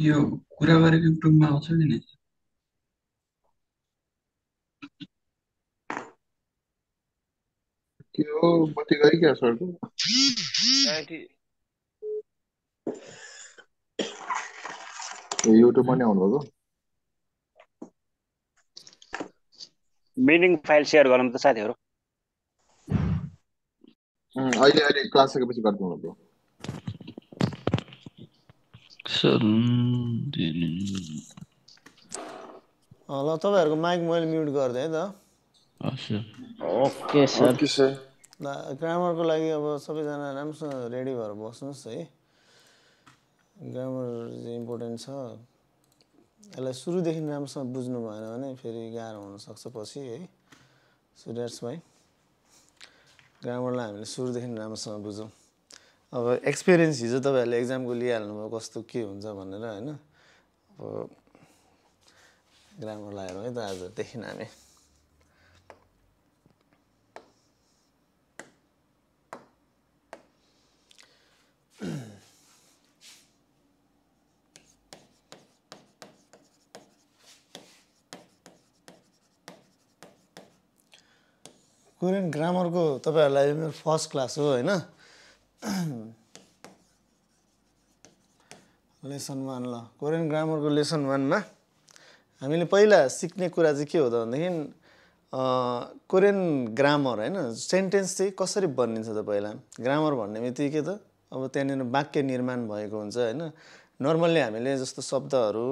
यो कुरा गरेको युट्युबमा आउँछ नि के हो सरको फाइल सेयर गरौँ त साथीहरू अहिले अहिले क्लास सकेपछि गरिदिनु भएको ल तपाईँहरूको माइक मैले म्युट गरिदिएँ है त ओके सर ग्रामरको लागि अब सबैजना राम्रोसँग रेडी भएर बस्नुहोस् है ग्रामर चाहिँ इम्पोर्टेन्ट छ यसलाई सुरुदेखि राम्रोसँग बुझ्नु भएन भने फेरि गाह्रो हुनसक्छ पछि है सो द्याट्स भाइ ग्रामरलाई हामीले सुरुदेखि राम्रोसँग बुझौँ अब एक्सपिरियन्स हिजो तपाईँहरूले एक्जामको लिइहाल्नुभयो कस्तो के हुन्छ भनेर होइन अब ग्रामर लगाएर है त आज देखिन हामी कोरियन ग्रामरको तपाईँहरूलाई मेरो फर्स्ट क्लास हो होइन लेसन वान ल कोरियन ग्रामरको लेसन वानमा हामीले पहिला सिक्ने कुरा चाहिँ के हो त भनेदेखि कोरियन ग्रामर होइन सेन्टेन्स चाहिँ कसरी बनिन्छ त पहिला ग्रामर भन्ने बित्तिकै त अब त्यहाँनिर वाक्य निर्माण भएको हुन्छ होइन नर्मल्ली हामीले जस्तो शब्दहरू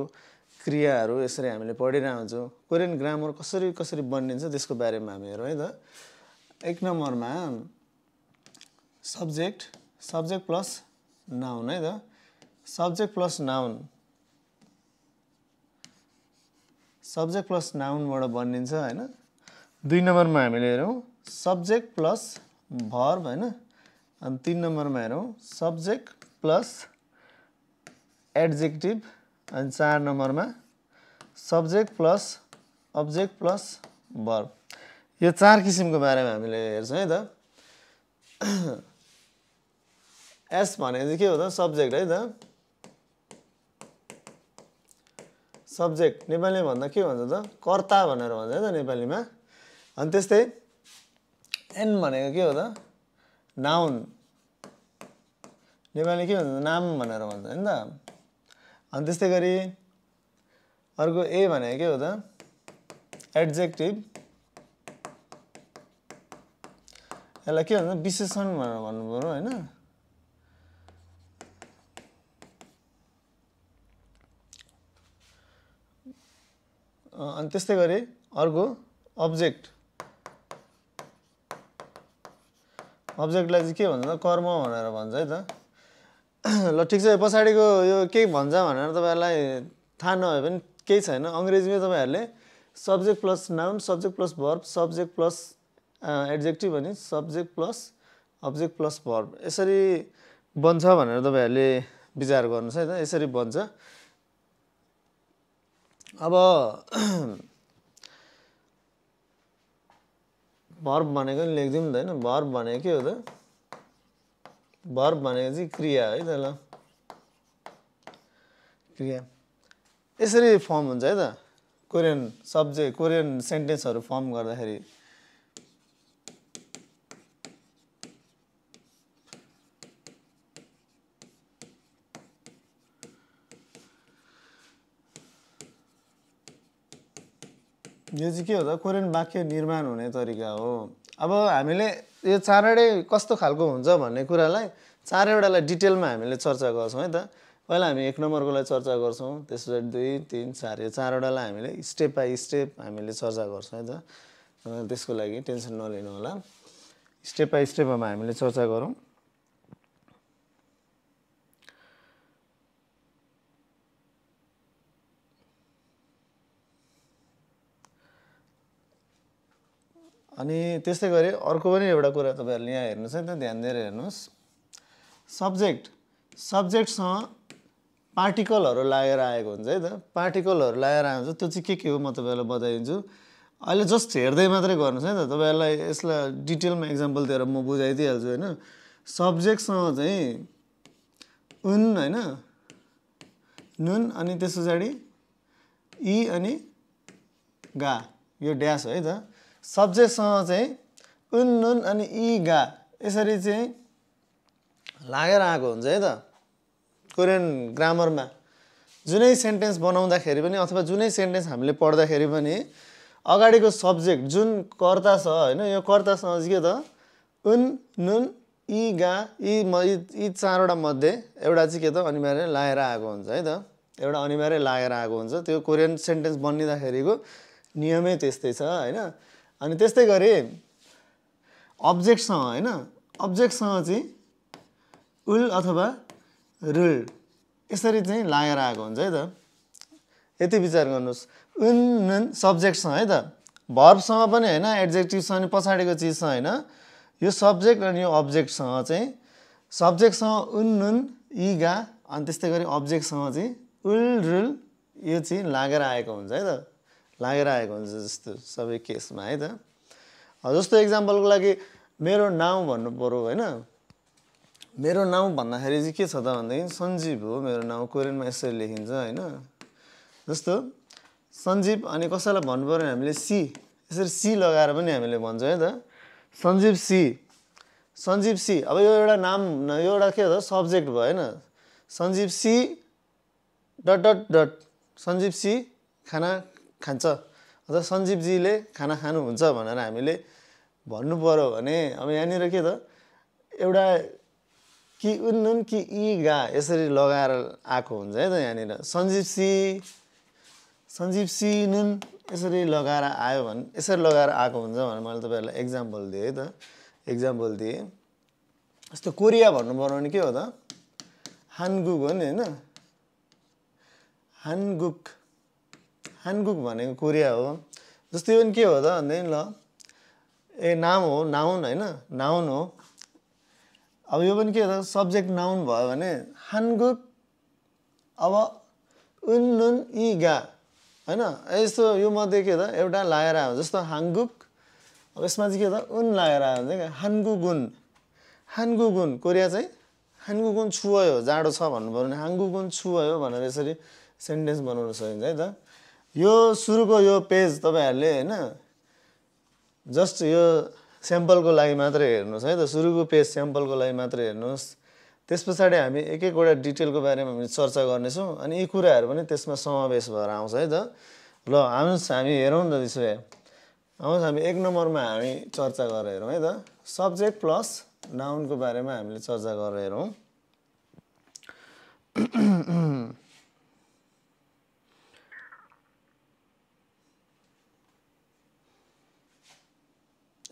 क्रियाहरू यसरी हामीले हुन्छौँ कोरियन ग्रामर कसरी कसरी बनिन्छ त्यसको बारेमा हामी हेरौँ है त एक नम्बरमा सब्जेक्ट सब्जेक्ट प्लस नाउन है त subject plus noun subject plus नाउनबाट बनिन्छ होइन दुई नम्बरमा हामीले हेरौँ सब्जेक्ट प्लस भर्ब होइन अनि तिन नम्बरमा हेरौँ सब्जेक्ट प्लस एड्जेक्टिभ अनि चार नम्बरमा subject plus object plus verb यो चार किसिमको बारेमा हामीले हेर्छौँ है त एस भनेको चाहिँ के हो त सब्जेक्ट है त सब्जेक्ट नेपालीमा भन्दा के भन्छ त कर्ता भनेर भन्छ है त नेपालीमा अनि त्यस्तै एन भनेको के हो त नाउन नेपाली के भन्छ नाम भनेर भन्छ होइन त अनि त्यस्तै गरी अर्को ए भनेको के हो त एड्जेक्टिभ यसलाई के भन्छ विशेषण भनेर भन्नु पऱ्यो होइन अनि त्यस्तै गरी अर्को अब्जेक्ट अब्जेक्टलाई चाहिँ के भन्छ कर्म भनेर भन्छ है त ल ठिक छ पछाडिको यो के भन्छ भनेर तपाईँहरूलाई थाहा नभए पनि केही छैन अङ्ग्रेजीमै तपाईँहरूले subject plus noun subject plus verb subject plus adjective अनि subject plus object plus verb यसरी बन्छ भनेर तपाईँहरूले विचार गर्नुहोस् है त यसरी बन्छ अब भर्ब भनेको नि लेखिदिउँ त होइन भर्ब भनेको के हो त भर्ब भनेको चाहिँ क्रिया है त ल क्रिया यसरी फर्म हुन्छ है त कोरियन सब्जेक्ट कोरियन सेन्टेन्सहरू फर्म गर्दाखेरि यो चाहिँ के हो त कोरियन वाक्य निर्माण हुने तरिका हो अब हामीले यो चारवटै कस्तो खालको हुन्छ भन्ने कुरालाई चारैवटालाई डिटेलमा हामीले चर्चा गर्छौँ है त पहिला हामी एक नम्बरकोलाई चर्चा गर्छौँ त्यस पछाडि दुई तिन चार यो चारवटालाई हामीले स्टेप बाई स्टेप हामीले चर्चा गर्छौँ है त त्यसको लागि टेन्सन नलिनु होला स्टेप बाई स्टेप अब हामीले चर्चा गरौँ अनि त्यस्तै गरी अर्को पनि एउटा कुरा तपाईँहरूले यहाँ हेर्नुहोस् है त ध्यान दिएर हेर्नुहोस् सब्जेक्ट सब्जेक्टसँग पार्टिकलहरू लागेर आएको हुन्छ है त पार्टिकलहरू लागेर आउँछ त्यो चाहिँ के के हो म तपाईँहरूलाई बताइदिन्छु अहिले जस्ट हेर्दै मात्रै गर्नुहोस् है त तपाईँहरूलाई यसलाई डिटेलमा इक्जाम्पल दिएर म बुझाइदिइहाल्छु होइन सब्जेक्टसँग चाहिँ उन होइन नुन अनि त्यस पछाडि इ अनि गा यो ड्यास है त सब्जेक्टसँग चाहिँ उन नुन अनि ई गा यसरी चाहिँ लागेर आएको हुन्छ है त कोरियन ग्रामरमा जुनै सेन्टेन्स बनाउँदाखेरि पनि अथवा जुनै सेन्टेन्स हामीले पढ्दाखेरि पनि अगाडिको सब्जेक्ट जुन कर्ता छ होइन यो कर्तासँग चाहिँ के त उन नुन यी गा यी म यी चारवटा मध्ये एउटा चाहिँ के त अनिवार्य लागेर आएको हुन्छ है त एउटा अनिवार्य लागेर आएको हुन्छ त्यो कोरियन सेन्टेन्स बनिँदाखेरिको नियमै त्यस्तै छ होइन अनि त्यस्तै गरी अब्जेक्टसँग होइन अब्जेक्टसँग चाहिँ उल अथवा रुल यसरी चाहिँ लागेर आएको हुन्छ है त यति विचार गर्नुहोस् उन नुन सब्जेक्टसँग है त भर्बसँग पनि होइन एड्जेक्टिभसँग अनि पछाडिको चिजसँग होइन यो सब्जेक्ट अनि यो अब्जेक्टसँग चाहिँ सब्जेक्टसँग उन नुन गा अनि त्यस्तै गरी अब्जेक्टसँग चाहिँ उल रुल यो चाहिँ लागेर आएको हुन्छ है त लागेर आएको हुन्छ जस्तो सबै केसमा है त जस्तो इक्जाम्पलको लागि मेरो नाउँ भन्नु पऱ्यो होइन मेरो नाउँ भन्दाखेरि चाहिँ के छ त भनेदेखि सञ्जीव हो मेरो नाउँ कोरियनमा यसरी लेखिन्छ होइन जस्तो सञ्जीव अनि कसैलाई भन्नु पऱ्यो हामीले सी यसरी सी लगाएर पनि हामीले भन्छौँ है त सञ्जीव सी सञ्जीव सी अब यो एउटा नाम यो एउटा के हो त सब्जेक्ट भयो होइन सञ्जीव सी डट डट डट सञ्जीव सी खाना खान्छ अन्त सञ्जीवजीले खाना खानुहुन्छ भनेर हामीले भन्नु पऱ्यो भने अब यहाँनिर के त एउटा कि नुन कि इ गा यसरी लगाएर आएको हुन्छ है त यहाँनिर सञ्जीव सी सञ्जीव सी नुन यसरी लगाएर आयो भने यसरी लगाएर आएको हुन्छ भनेर मैले तपाईँहरूलाई एक्जाम्पल दिएँ है त एक्जाम्पल दिएँ जस्तो कोरिया भन्नु पऱ्यो भने के हो त हानगुक हो नि होइन हानगुक हानकुक भनेको कोरिया हो जस्तो यो के हो त भन्दै ल ए नाम हो नाउन होइन नाउन हो अब यो पनि के हो त सब्जेक्ट नाउन भयो भने हानगुक अब उन नुन इ गा होइन यस्तो यो मध्ये के त एउटा लाएर आयो जस्तो हाङगुक अब यसमा चाहिँ के त उन लाएर आयो भने चाहिँ हानगुगुन हानगुगुन कोरिया चाहिँ हानगुगुन छुयो जाडो छ भन्नु पऱ्यो भने हाङ्गुगुन छुयो भनेर यसरी सेन्टेन्स बनाउन सकिन्छ है त यो सुरुको यो पेज तपाईँहरूले होइन जस्ट यो स्याम्पलको लागि मात्रै हेर्नुहोस् है त सुरुको पेज स्याम्पलको लागि मात्र हेर्नुहोस् त्यस पछाडि हामी एक एकवटा डिटेलको बारेमा हामी चर्चा गर्नेछौँ अनि यी कुराहरू पनि त्यसमा समावेश भएर आउँछ है त ल आउनुहोस् हामी हेरौँ न त त्यसो भए आउनुहोस् हामी एक नम्बरमा हामी चर्चा गरेर हेरौँ है त सब्जेक्ट प्लस नाउनको बारेमा हामीले चर्चा गरेर हेरौँ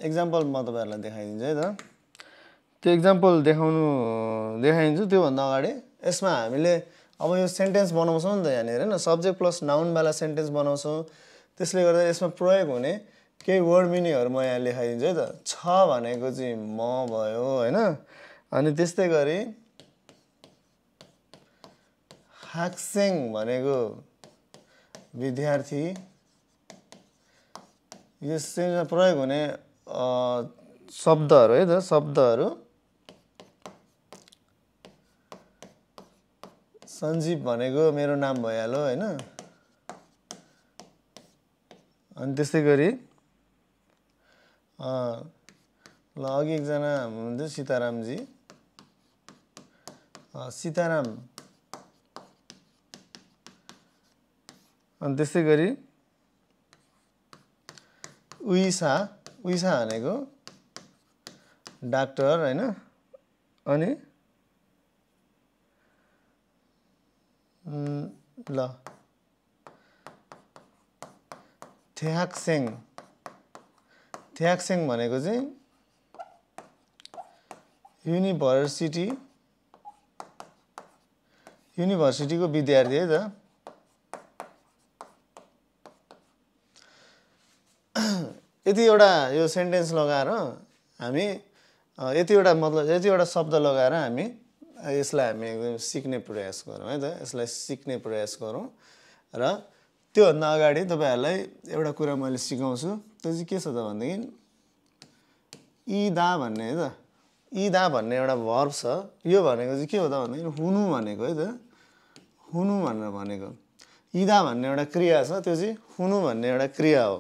एक्जाम्पल म तपाईँहरूलाई देखाइदिन्छु है त त्यो इक्जाम्पल देखाउनु देखाइदिन्छु त्योभन्दा अगाडि यसमा हामीले अब यो सेन्टेन्स बनाउँछौँ नि त यहाँनिर होइन सब्जेक्ट प्लस नाउनवाला सेन्टेन्स बनाउँछौँ त्यसले गर्दा यसमा प्रयोग हुने केही वर्ड मिनिङहरू म यहाँ लेखाइदिन्छु है त छ भनेको चाहिँ म भयो होइन अनि त्यस्तै गरी हाक्सेङ भनेको विद्यार्थी यो प्रयोग हुने शब्दहरू है त शब्दहरू सञ्जीव भनेको मेरो नाम भइहाल्यो होइन अनि त्यस्तै गरी ल अघि एकजना हुनुहुन्थ्यो सीतारामजी सीताराम अनि त्यस्तै गरी उइसा उइसा हानेको डाक्टर होइन अनि ल थ्याक्सेङ थ्याक्सेङ भनेको चाहिँ युनिभर्सिटी युनिभर्सिटीको विद्यार्थी है त यतिवटा यो सेन्टेन्स लगाएर हामी यतिवटा मतलब यतिवटा शब्द लगाएर हामी यसलाई हामी एकदम सिक्ने प्रयास गरौँ है त यसलाई सिक्ने प्रयास गरौँ र त्योभन्दा अगाडि तपाईँहरूलाई एउटा कुरा मैले सिकाउँछु त्यो चाहिँ के छ त भनेदेखि इदा भन्ने है त इदा भन्ने एउटा भर्ब छ यो भनेको चाहिँ के हो त भनेदेखि हुनु भनेको है त हुनु भनेर भनेको इदा भन्ने एउटा क्रिया छ त्यो चाहिँ हुनु भन्ने एउटा क्रिया हो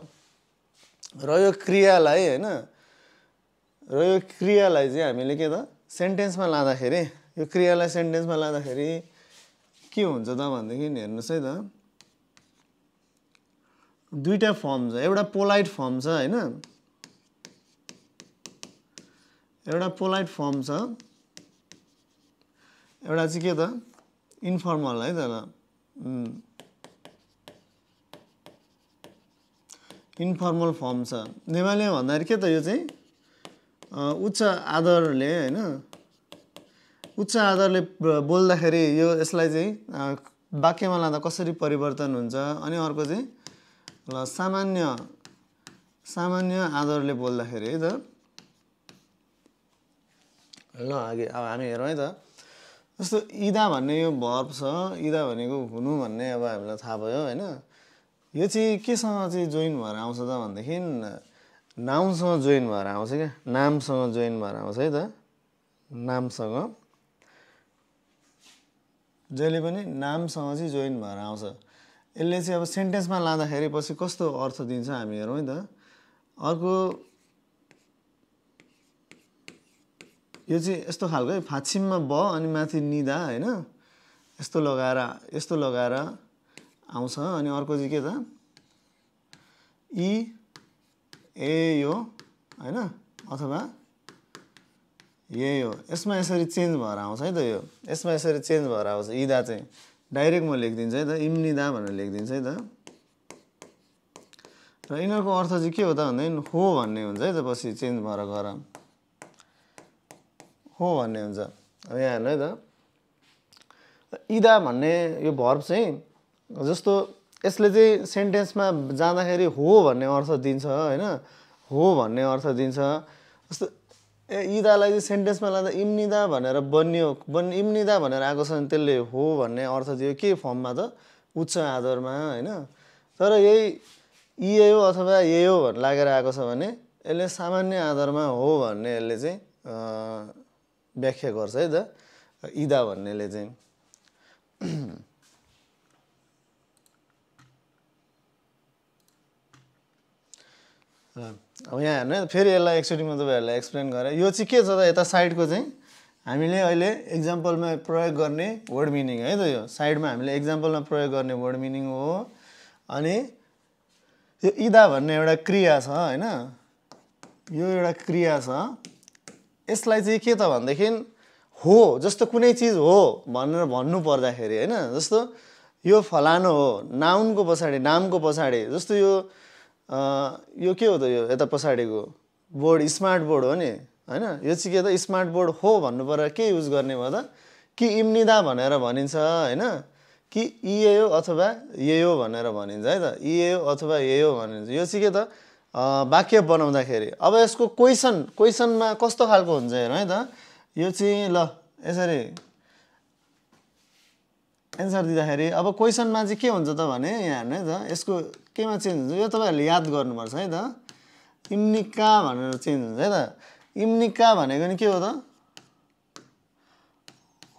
र यो क्रियालाई होइन र यो क्रियालाई चाहिँ हामीले के त सेन्टेन्समा लाँदाखेरि यो क्रियालाई सेन्टेन्समा लाँदाखेरि के हुन्छ त भनेदेखि हेर्नुहोस् है त दुईवटा फर्म छ एउटा पोलाइट फर्म छ होइन एउटा पोलाइट फर्म छ एउटा चाहिँ के त इन्फर्मल है त इन्फर्मल फर्म छ नेपालीमा भन्दाखेरि के त यो चाहिँ उच्च आदरले होइन उच्च आदरले बोल्दाखेरि यो यसलाई चाहिँ वाक्यमा लाँदा कसरी परिवर्तन हुन्छ अनि अर्को चाहिँ ल सामान्य सामान्य आदरले बोल्दाखेरि है त ल अघि अब हामी हेरौँ है त जस्तो इदा भन्ने यो भर्ब छ इदा भनेको हुनु भन्ने अब हामीलाई थाहा भयो होइन यो चाहिँ केसँग चाहिँ जोइन भएर आउँछ त भनेदेखि नामसँग जोइन भएर आउँछ क्या नामसँग जोइन भएर आउँछ है त नामसँग जहिले पनि नामसँग चाहिँ जोइन भएर आउँछ यसले चाहिँ अब सेन्टेन्समा लाँदाखेरि पछि कस्तो अर्थ दिन्छ हामी हेरौँ है त अर्को यो चाहिँ यस्तो खालको है फाछिममा ब अनि माथि निदा होइन यस्तो लगाएर यस्तो लगाएर आउँछ अनि अर्को चाहिँ के त इ ए यो होइन अथवा ए हो यसमा यसरी चेन्ज भएर आउँछ है त यो यसमा यसरी चेन्ज भएर आउँछ इदा चाहिँ डाइरेक्ट म लेखिदिन्छु है त इम्निदा भनेर लेखिदिन्छु है त र यिनीहरूको अर्थ चाहिँ के हो त भन्दाखेरि हो भन्ने हुन्छ है त पछि चेन्ज भएर गर हो भन्ने हुन्छ अब यहाँ हेर्नु है त इदा भन्ने यो भर्ब चाहिँ जस्तो यसले चाहिँ सेन्टेन्समा जाँदाखेरि हो भन्ने अर्थ दिन्छ होइन हो भन्ने अर्थ दिन्छ जस्तो ए इदालाई चाहिँ सेन्टेन्समा लाँदा इम्निदा भनेर बनियो बन इम्निदा भनेर आएको छ भने त्यसले हो भन्ने अर्थ दियो के फर्ममा त उच्च आधारमा होइन तर यही इए हो अथवा ए हो भन्ने लागेर आएको छ भने यसले सामान्य आधारमा हो भन्ने यसले चाहिँ व्याख्या गर्छ है त इदा भन्नेले चाहिँ अब यहाँ हेर्नु है फेरि यसलाई एकचोटि म तपाईँहरूलाई एक्सप्लेन गरेँ यो चाहिँ के छ त यता साइडको चाहिँ हामीले अहिले इक्जाम्पलमा प्रयोग गर्ने वर्ड मिनिङ है त यो साइडमा हामीले इक्जाम्पलमा प्रयोग गर्ने वर्ड मिनिङ हो अनि यो इदा भन्ने एउटा क्रिया छ होइन यो एउटा क्रिया छ यसलाई चाहिँ के त भनेदेखि हो जस्तो कुनै चिज हो भनेर भन्नु पर्दाखेरि होइन जस्तो यो फलानु हो नाउनको पछाडि नामको पछाडि जस्तो यो यो के हो त यो यता पछाडिको बोर्ड स्मार्ट बोर्ड हो नि होइन यो चाहिँ के त स्मार्ट बोर्ड हो भन्नु पर्यो के युज गर्ने भयो त कि इम्निदा भनेर भनिन्छ होइन कि इए हो अथवा हो भनेर भनिन्छ है त इए हो अथवा हो भनिन्छ यो चाहिँ के त वाक्य बनाउँदाखेरि अब यसको क्वेसन क्वेसनमा कस्तो खालको हुन्छ हेरौँ है त यो चाहिँ ल यसरी एन्सर दिँदाखेरि अब क्वेसनमा चाहिँ के हुन्छ त भने यहाँ हेर्नु है त यसको केमा चेन्ज हुन्छ यो तपाईँहरूले याद गर्नुपर्छ है त इम्निका भनेर चेन्ज हुन्छ है त इम्निका भनेको नि के हो त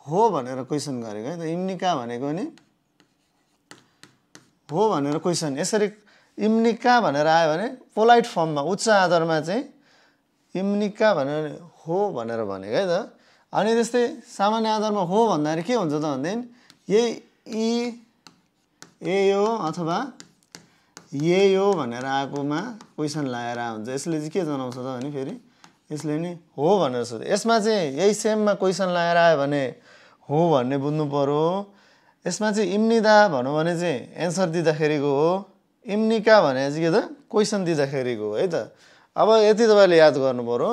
हो भनेर क्वेसन गरेको है त इम्निका भनेको नि हो भनेर क्वेसन यसरी इम्निका भनेर आयो भने पोलाइट फर्ममा उच्च आधारमा चाहिँ इम्निका भनेर हो भनेर भनेको है त अनि त्यस्तै सामान्य आधारमा हो भन्दाखेरि के हुन्छ त भनेदेखि यही ई ए यो अथवा ये यो भनेर आएकोमा क्वेसन लगाएर हुन्छ यसले चाहिँ के जनाउँछ त भने फेरि यसले नि हो भनेर सोध यसमा चाहिँ यही सेममा क्वेसन लगाएर आयो भने हो भन्ने बुझ्नु पऱ्यो यसमा चाहिँ इम्निदा भनौँ भने चाहिँ एन्सर दिँदाखेरिको हो इम्निका भने चाहिँ के त क्वेसन दिँदाखेरिको है त अब यति तपाईँले याद गर्नु पऱ्यो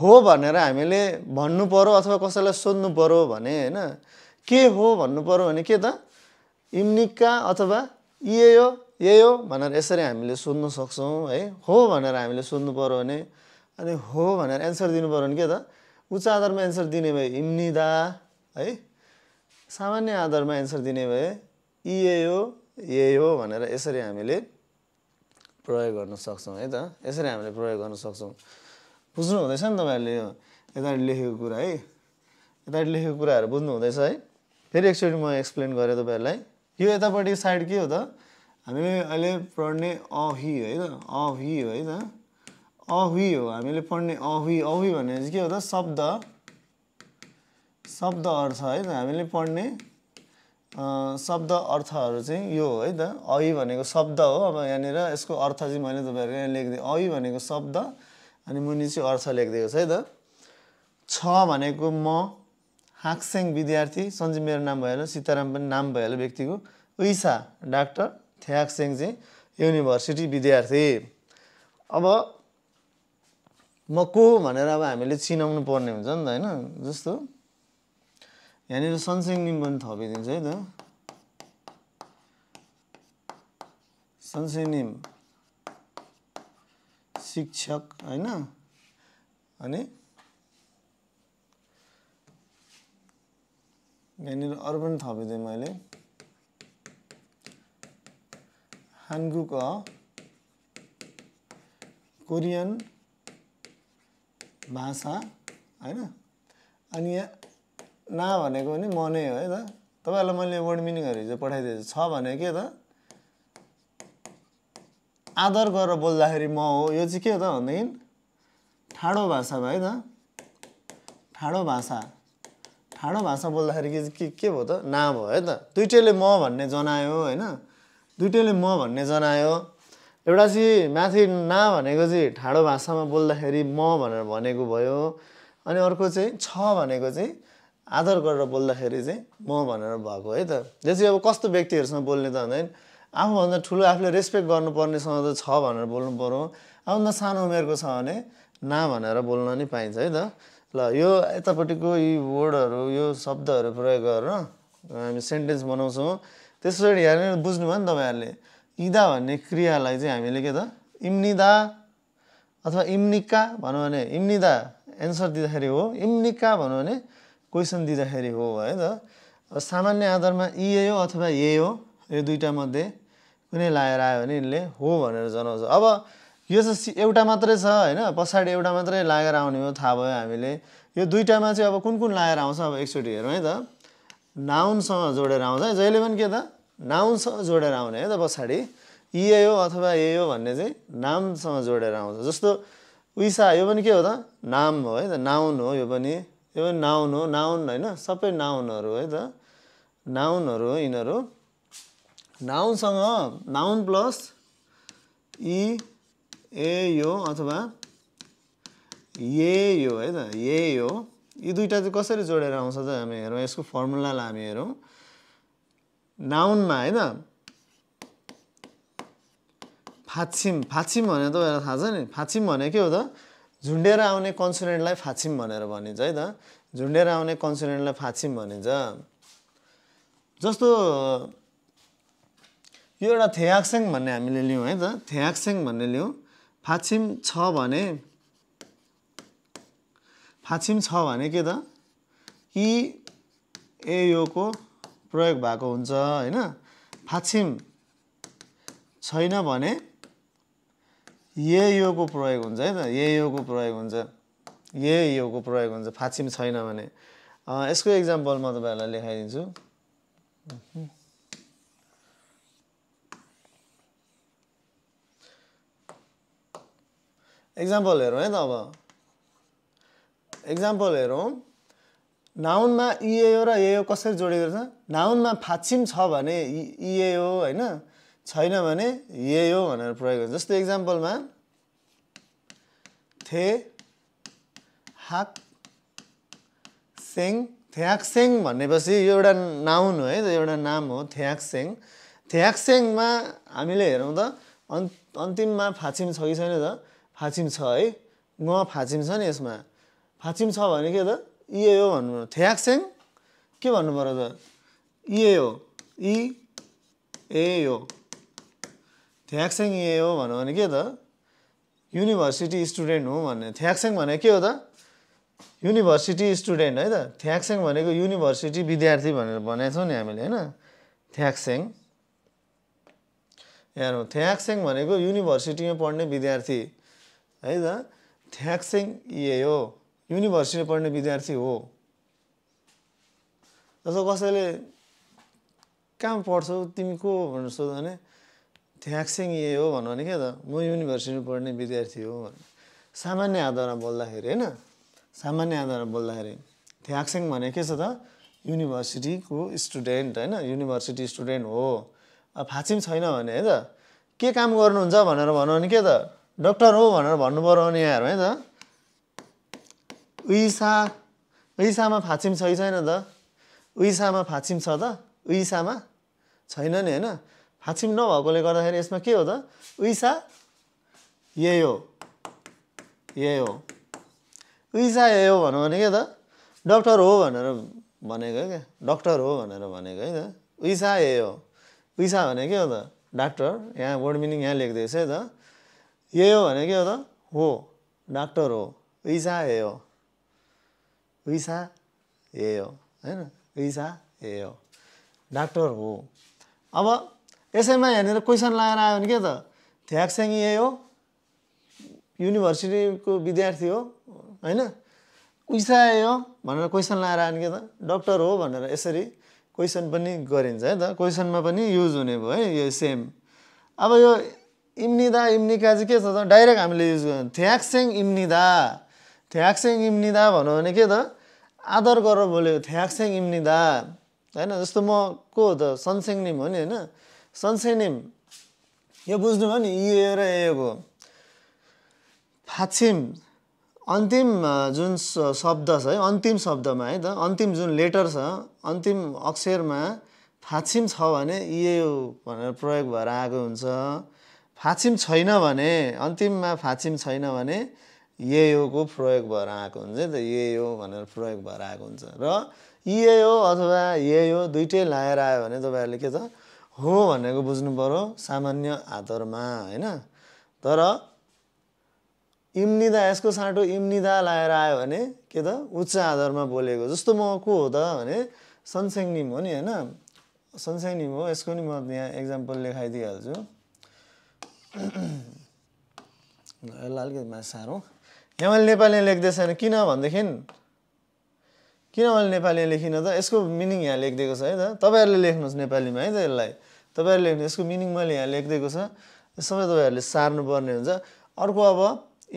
हो भनेर हामीले भन्नु पऱ्यो अथवा कसैलाई सोध्नु पऱ्यो भने होइन के हो भन्नु पऱ्यो भने के त इम्निका अथवा इए हो ए हो भनेर यसरी हामीले सोध्नु सक्छौँ है हो भनेर हामीले सोध्नु पऱ्यो भने अनि हो भनेर एन्सर दिनु पऱ्यो भने के त उच्च आधारमा एन्सर दिने भए इम्निदा है सामान्य आधारमा एन्सर दिने भए इए हो ए हो भनेर यसरी हामीले प्रयोग गर्न सक्छौँ है त यसरी हामीले प्रयोग गर्न सक्छौँ बुझ्नु हुँदैछ नि तपाईँहरूले यो यता लेखेको कुरा है यता लेखेको कुराहरू बुझ्नु हुँदैछ है फेरि एकचोटि म एक्सप्लेन गरेँ तपाईँहरूलाई यो यतापट्टि साइड के हो त हामीले अहिले पढ्ने अहि है त अहि हो है त अहि हो हामीले पढ्ने अहि अहि भने चाहिँ के हो त शब्द शब्द अर्थ है त हामीले पढ्ने शब्द अर्थहरू चाहिँ यो हो है त अहि भनेको शब्द हो अब यहाँनिर यसको अर्थ चाहिँ मैले तपाईँहरूको यहाँ लेखिदिएँ अहि भनेको शब्द अनि मुनि चाहिँ अर्थ लेखिदिएको छ है त छ भनेको म हाक्सेङ विद्यार्थी सन्जीव मेरो नाम भइहाल्यो सीताराम पनि नाम भइहाल्यो व्यक्तिको उइसा डाक्टर थ्याक्सेङ चाहिँ युनिभर्सिटी विद्यार्थी अब म को भनेर अब हामीले चिनाउनु पर्ने हुन्छ नि त होइन जस्तो यहाँनिर निम पनि थपिदिन्छु है त निम शिक्षक होइन अनि यहाँनिर अरू पनि थपिदिएँ मैले हानगुक कोरियन भाषा होइन अनि यहाँ ना भनेको पनि म नै हो है त तपाईँहरूलाई मैले वर्ड मिनिङहरू हिजो पठाइदिएको छ भने के त आदर गरेर बोल्दाखेरि म हो यो चाहिँ के हो त भनेदेखि ठाडो भाषा भयो है त ठाडो भाषा ठाडो भाषा बोल्दाखेरि के के भयो त ना भयो है त दुइटैले म भन्ने जनायो होइन दुइटैले म भन्ने जनायो एउटा चाहिँ माथि ना भनेको चाहिँ ठाडो भाषामा बोल्दाखेरि म भनेर भनेको भयो अनि अर्को चाहिँ छ भनेको चाहिँ आदर गरेर बोल्दाखेरि चाहिँ म भनेर भएको है त जस्तै अब कस्तो व्यक्तिहरूसँग बोल्ने त भन्दाखेरि आफूभन्दा ठुलो आफूले रेस्पेक्ट गर्नुपर्नेसँग त छ भनेर बोल्नु पऱ्यो आफूभन्दा सानो उमेरको छ भने ना भनेर बोल्न नि पाइन्छ है त ल यो यतापट्टिको यी वर्डहरू यो शब्दहरू प्रयोग गरेर हामी सेन्टेन्स बनाउँछौँ त्यस पछाडि हेरेर बुझ्नुभयो नि तपाईँहरूले इदा भन्ने क्रियालाई चाहिँ हामीले के त इम्निदा अथवा इम्निका भनौँ भने इम्निदा एन्सर दिँदाखेरि हो इम्निका भनौँ भने क्वेसन दिँदाखेरि हो है त अब सामान्य आधारमा इए हो अथवा ए हो यो दुइटा मध्ये कुनै लाएर आयो भने यसले हो भनेर जनाउँछ अब यो चाहिँ एउटा मात्रै छ होइन पछाडि एउटा मात्रै लागेर आउने हो थाहा भयो हामीले यो दुइटामा चाहिँ अब कुन कुन लागेर आउँछ अब एकचोटि हेरौँ है त नाउनसँग जोडेर आउँछ है जहिले पनि के त नाउनसँग जोडेर आउने है त पछाडि इए हो अथवा ए हो भन्ने चाहिँ नामसँग जोडेर आउँछ जस्तो उइसा यो पनि के हो त नाम हो है त नाउन हो यो पनि यो पनि नाउन हो नाउन होइन सबै नाउनहरू है त नाउनहरू हो यिनीहरू नाउनसँग नाउन प्लस इ ए यो अथवा ए यो है त ए यो यी दुइटा चाहिँ कसरी जोडेर आउँछ त हामी हेरौँ यसको फर्मुलालाई हामी हेरौँ नाउनमा है त फाछिम फाछिम भने त थाहा छ नि फाछिम भने के हो त झुन्डेर आउने कन्सुनेन्टलाई फाछिम भनेर भनिन्छ है त झुन्डेर आउने कन्सुनेन्टलाई फाछिम भनिन्छ जस्तो यो एउटा थेयाक्सेङ भन्ने हामीले लियौँ है त थेयाक्सेङ भन्ने लियौँ फाछिम छ भने फाछिम छ भने के त कि ए यो को प्रयोग भएको हुन्छ होइन फाछिम छैन भने ए यो को प्रयोग हुन्छ है त ये यो को प्रयोग हुन्छ ए यो को प्रयोग हुन्छ फाछिम छैन भने यसको एक्जामपल म तपाईँहरूलाई लेखाइदिन्छु एक्जाम्पल हेरौँ है त अब एक्जाम्पल हेरौँ नाउनमा इए र एयो कसरी जोडेको छ नाउनमा फाछिम छ भने हो होइन छैन भने एओ भनेर प्रयोग गर्छ जस्तै एक्जाम्पलमा थे हाक सेङ थ्याक्सेङ भनेपछि यो एउटा नाउन हो है त एउटा नाम हो थ्याक्सेङ थ्याक्सेङमा हामीले हेरौँ त अन्तिममा फाछिम छ कि छैन त फाचिम छ है ङ फाचिम छ नि यसमा फाचिम छ भने के त इए हो भन्नु थ्याक्सेङ के भन्नु पर्यो त इए हो इ ए हो थ्याक्सेङ इए हो भन्नु भने के त युनिभर्सिटी स्टुडेन्ट हो भन्ने थ्याक्सेङ भने के हो त युनिभर्सिटी स्टुडेन्ट है त थ्याक्सेङ भनेको युनिभर्सिटी विद्यार्थी भनेर भनेको छौँ नि हामीले होइन थ्याक्सेङ यहाँ थ्याक्सेङ भनेको युनिभर्सिटीमा पढ्ने विद्यार्थी है त थ्याक्सेङ हो युनिभर्सिटी पढ्ने विद्यार्थी हो जस्तो कसैले कहाँ पढ्छौ तिमी को भनेर सोध्यो भने थ्याक्सेङ इए हो भन्नु भने के त म युनिभर्सिटी पढ्ने विद्यार्थी हो भने सामान्य आधारमा बोल्दाखेरि होइन सामान्य आधारमा बोल्दाखेरि थ्याक्सेङ भने के छ त युनिभर्सिटीको स्टुडेन्ट होइन युनिभर्सिटी स्टुडेन्ट हो अब फाचिम छैन भने है त के काम गर्नुहुन्छ भनेर भन्यो भने के त डक्टर हो भनेर भन्नु पऱ्यो नि यहाँहरू है त उइसा उइसामा फाचिम छ कि छैन त उइसामा फाचिम छ त उइसामा छैन नि होइन फाचिम नभएकोले गर्दाखेरि यसमा के हो त उइसा यही हो यही हो उइसा यही हो भनौँ भने के त डक्टर हो भनेर भनेको क्या डक्टर हो भनेर भनेको है त उइसा यही हो उइसा भने के हो त डाक्टर यहाँ वर्ड मिनिङ यहाँ लेखिदिएछ है त यही हो भने के हो त हो डाक्टर हो 의사 예요 의사 हो होइन 의사 हो डाक्टर हो अब यसैमा यहाँनिर क्वेसन लगाएर आयो भने के त थ्याक्सेङ यही हो युनिभर्सिटीको विद्यार्थी हो होइन उइसा ए हो भनेर क्वेसन लगाएर आयो भने के त डक्टर हो भनेर यसरी क्वेसन पनि गरिन्छ है त क्वेसनमा पनि युज हुने भयो है यो सेम अब यो इम्निदा इम्निका चाहिँ के छ त डाइरेक्ट हामीले युज गर्छौँ थ्याक्सेङ इम्निदा थ्याक्सेङ इम्निदा भनौँ भने के त आदर गरेर बोल्यो थ्याक्सेङ इम्निदा होइन जस्तो म को हो त निम हो नि होइन सन्सेनिम यो बुझ्नुभयो नि इए र एको फाछिम अन्तिम जुन शब्द छ है अन्तिम शब्दमा है त अन्तिम जुन लेटर छ अन्तिम अक्षरमा फाछिम छ भने इ भनेर प्रयोग भएर आएको हुन्छ फाचिम छैन भने अन्तिममा फाचिम छैन भने येयोको प्रयोग भएर आएको हुन्छ नि त येयो भनेर प्रयोग भएर आएको हुन्छ र हो अथवा येयो दुइटै लाएर आयो भने तपाईँहरूले के छ हो भनेको बुझ्नु पऱ्यो सामान्य आधारमा होइन तर इम्निदा यसको साँटो इम्निदा लाएर आयो भने के त उच्च आधारमा बोलेको जस्तो म को हो त भने निम हो नि होइन निम हो यसको नि म यहाँ एक्जाम्पल लेखाइदिइहाल्छु यसलाई अलिकति मा साह्रौँ यहाँ मैले नेपालीमा लेख्दै छैन किन भनेदेखि किन मैले नेपालीमा लेखिनँ त यसको मिनिङ यहाँ लेखिदिएको छ है त तपाईँहरूले लेख्नुहोस् नेपालीमा है त यसलाई तपाईँहरूले लेख्नु यसको मिनिङ मैले यहाँ लेखिदिएको छ सबै तपाईँहरूले सार्नुपर्ने हुन्छ अर्को अब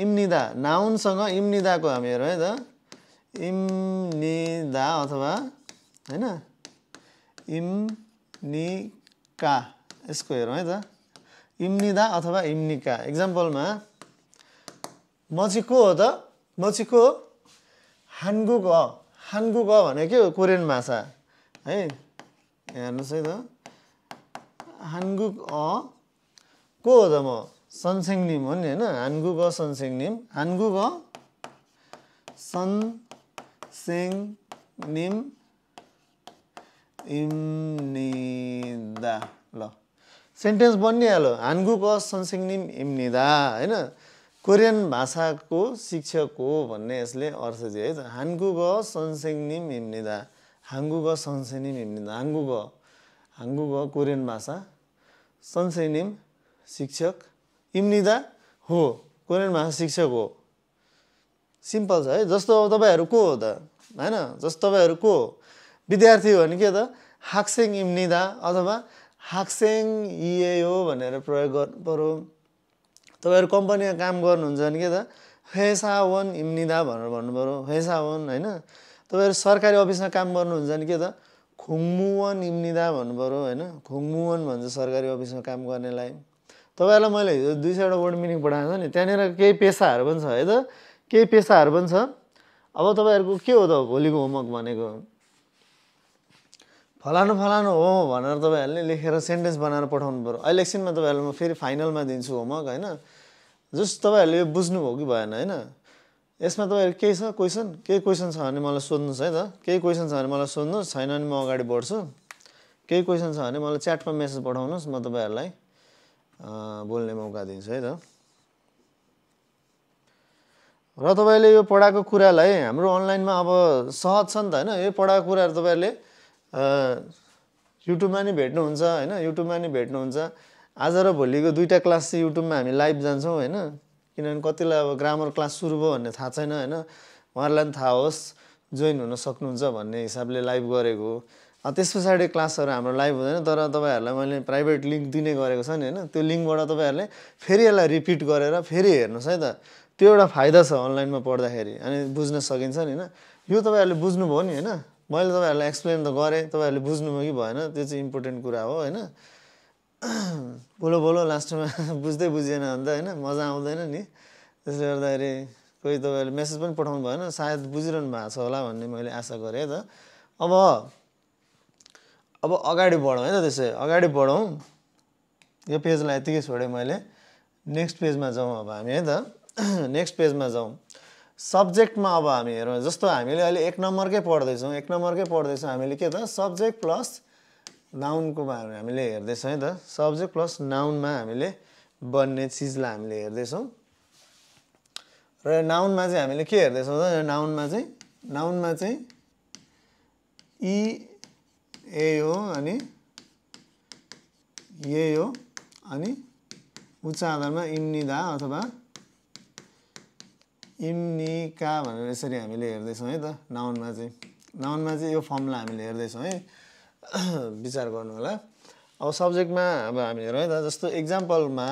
इम्निदा नाउनसँग इम्निदाको हामी हेरौँ है त इम्निदा अथवा होइन इम्निका यसको हेरौँ है त इम्निदा अथवा इम्निका इक्जाम्पलमा म चाहिँ को हो त म चाहिँ को हान्गुक अ हान्गुक अ भने के हो कोरियन भाषा है हेर्नुहोस् है त हान्गुक अ को हो त म सनसेङनिम हो नि होइन हान्गुक अ सनसेङनिम हान्गुक अ निम इम्निदा ल सेन्टेन्स बनिहाल्यो हान्गुक निम इम्निदा होइन कोरियन भाषाको शिक्षक हो भन्ने यसले अर्थ दियो है त हान्गु ग निम इम्निदा हाङ्गु ग निम इम्निदा हाङ्गु ग हाङ्गु ग कोरियन भाषा सन्सेनिम शिक्षक इम्निदा हो कोरियन भाषा शिक्षक हो सिम्पल छ है जस्तो अब तपाईँहरू को हो त होइन जस्तो तपाईँहरू को विद्यार्थी हो भने के त हाक्सेङ इम्निदा अथवा हाक्सेङ इए हो भनेर प्रयोग गर्नु पऱ्यो तपाईँहरू कम्पनीमा काम गर्नुहुन्छ भने के त वन इम्निदा भनेर भन्नु पऱ्यो वन होइन तपाईँहरू सरकारी अफिसमा काम गर्नुहुन्छ भने के त खुङमुवन इम्निदा भन्नु पऱ्यो होइन खुङमुवन भन्छ सरकारी अफिसमा काम गर्नेलाई तपाईँहरूलाई मैले हिजो दुई सयवटा वर्ड मिनिङ पठाएको छ नि त्यहाँनिर केही पेसाहरू पनि छ है त केही पेसाहरू पनि छ अब तपाईँहरूको के हो त भोलिको होमवर्क भनेको फलानु फलानु हो भनेर तपाईँहरूले लेखेर सेन्टेन्स बनाएर पठाउनु पऱ्यो अहिले एकछिनमा तपाईँहरूलाई म फेरि फाइनलमा दिन्छु होमवर्क होइन जस्ट तपाईँहरूले यो बुझ्नुभयो कि भएन होइन यसमा तपाईँहरू केही छ क्वेसन केही क्वेसन छ भने मलाई सोध्नुहोस् है त केही क्वेसन छ भने मलाई सोध्नुहोस् छैन भने म अगाडि बढ्छु केही क्वेसन छ भने मलाई च्याटमा मेसेज पठाउनुहोस् म तपाईँहरूलाई बोल्ने मौका दिन्छु है त र तपाईँले यो पढाएको कुरालाई हाम्रो अनलाइनमा अब सहज छ नि त होइन यो पढाएको कुराहरू तपाईँहरूले युट्युबमा नि भेट्नुहुन्छ होइन युट्युबमा नि भेट्नुहुन्छ आज र भोलिको दुईवटा क्लास चाहिँ युट्युबमा हामी लाइभ जान्छौँ होइन किनभने कतिलाई अब ग्रामर क्लास सुरु भयो भन्ने थाहा छैन होइन उहाँहरूलाई पनि थाहा होस् जोइन हुन सक्नुहुन्छ भन्ने हिसाबले लाइभ गरेको हो त्यस पछाडि क्लासहरू हाम्रो लाइभ हुँदैन तर तपाईँहरूलाई मैले प्राइभेट लिङ्क दिने गरेको छ नि होइन त्यो लिङ्कबाट तपाईँहरूले फेरि यसलाई रिपिट गरेर फेरि हेर्नुहोस् है त त्यो एउटा फाइदा छ अनलाइनमा पढ्दाखेरि अनि बुझ्न सकिन्छ नि होइन यो तपाईँहरूले बुझ्नुभयो नि होइन मैले तपाईँहरूलाई एक्सप्लेन त गरेँ तपाईँहरूले बुझ्नुभयो कि भएन त्यो चाहिँ इम्पोर्टेन्ट कुरा हो होइन बोलो बोलो लास्टमा बुझ्दै बुझेन अन्त होइन मजा आउँदैन नि त्यसले गर्दाखेरि कोही तपाईँहरूले मेसेज पनि पठाउनु भएन सायद बुझिरहनु भएको छ होला भन्ने मैले आशा गरेँ त अब अब अगाडि बढौँ है त त्यसै अगाडि बढौँ यो पेजलाई यत्तिकै छोडेँ मैले नेक्स्ट पेजमा जाउँ अब हामी है त नेक्स्ट पेजमा जाउँ सब्जेक्टमा अब हामी हेरौँ जस्तो हामीले अहिले एक नम्बरकै पढ्दैछौँ एक नम्बरकै पढ्दैछौँ हामीले के त सब्जेक्ट प्लस बारेमा हामीले हेर्दैछौँ है त सब्जेक्ट प्लस नाउनमा हामीले बन्ने चिजलाई हामीले हेर्दैछौँ र नाउनमा चाहिँ हामीले के हेर्दैछौँ त नाउनमा चाहिँ नाउनमा चाहिँ इ e, ए हो अनि ए हो अनि उच्च आधारमा इम्निदा अथवा इम्नी भनेर यसरी हामीले हेर्दैछौँ है त नाउनमा चाहिँ नाउनमा चाहिँ यो फर्मलाई हामीले हेर्दैछौँ है विचार गर्नु होला अब सब्जेक्टमा अब हामी हेरौँ है त जस्तो इक्जाम्पलमा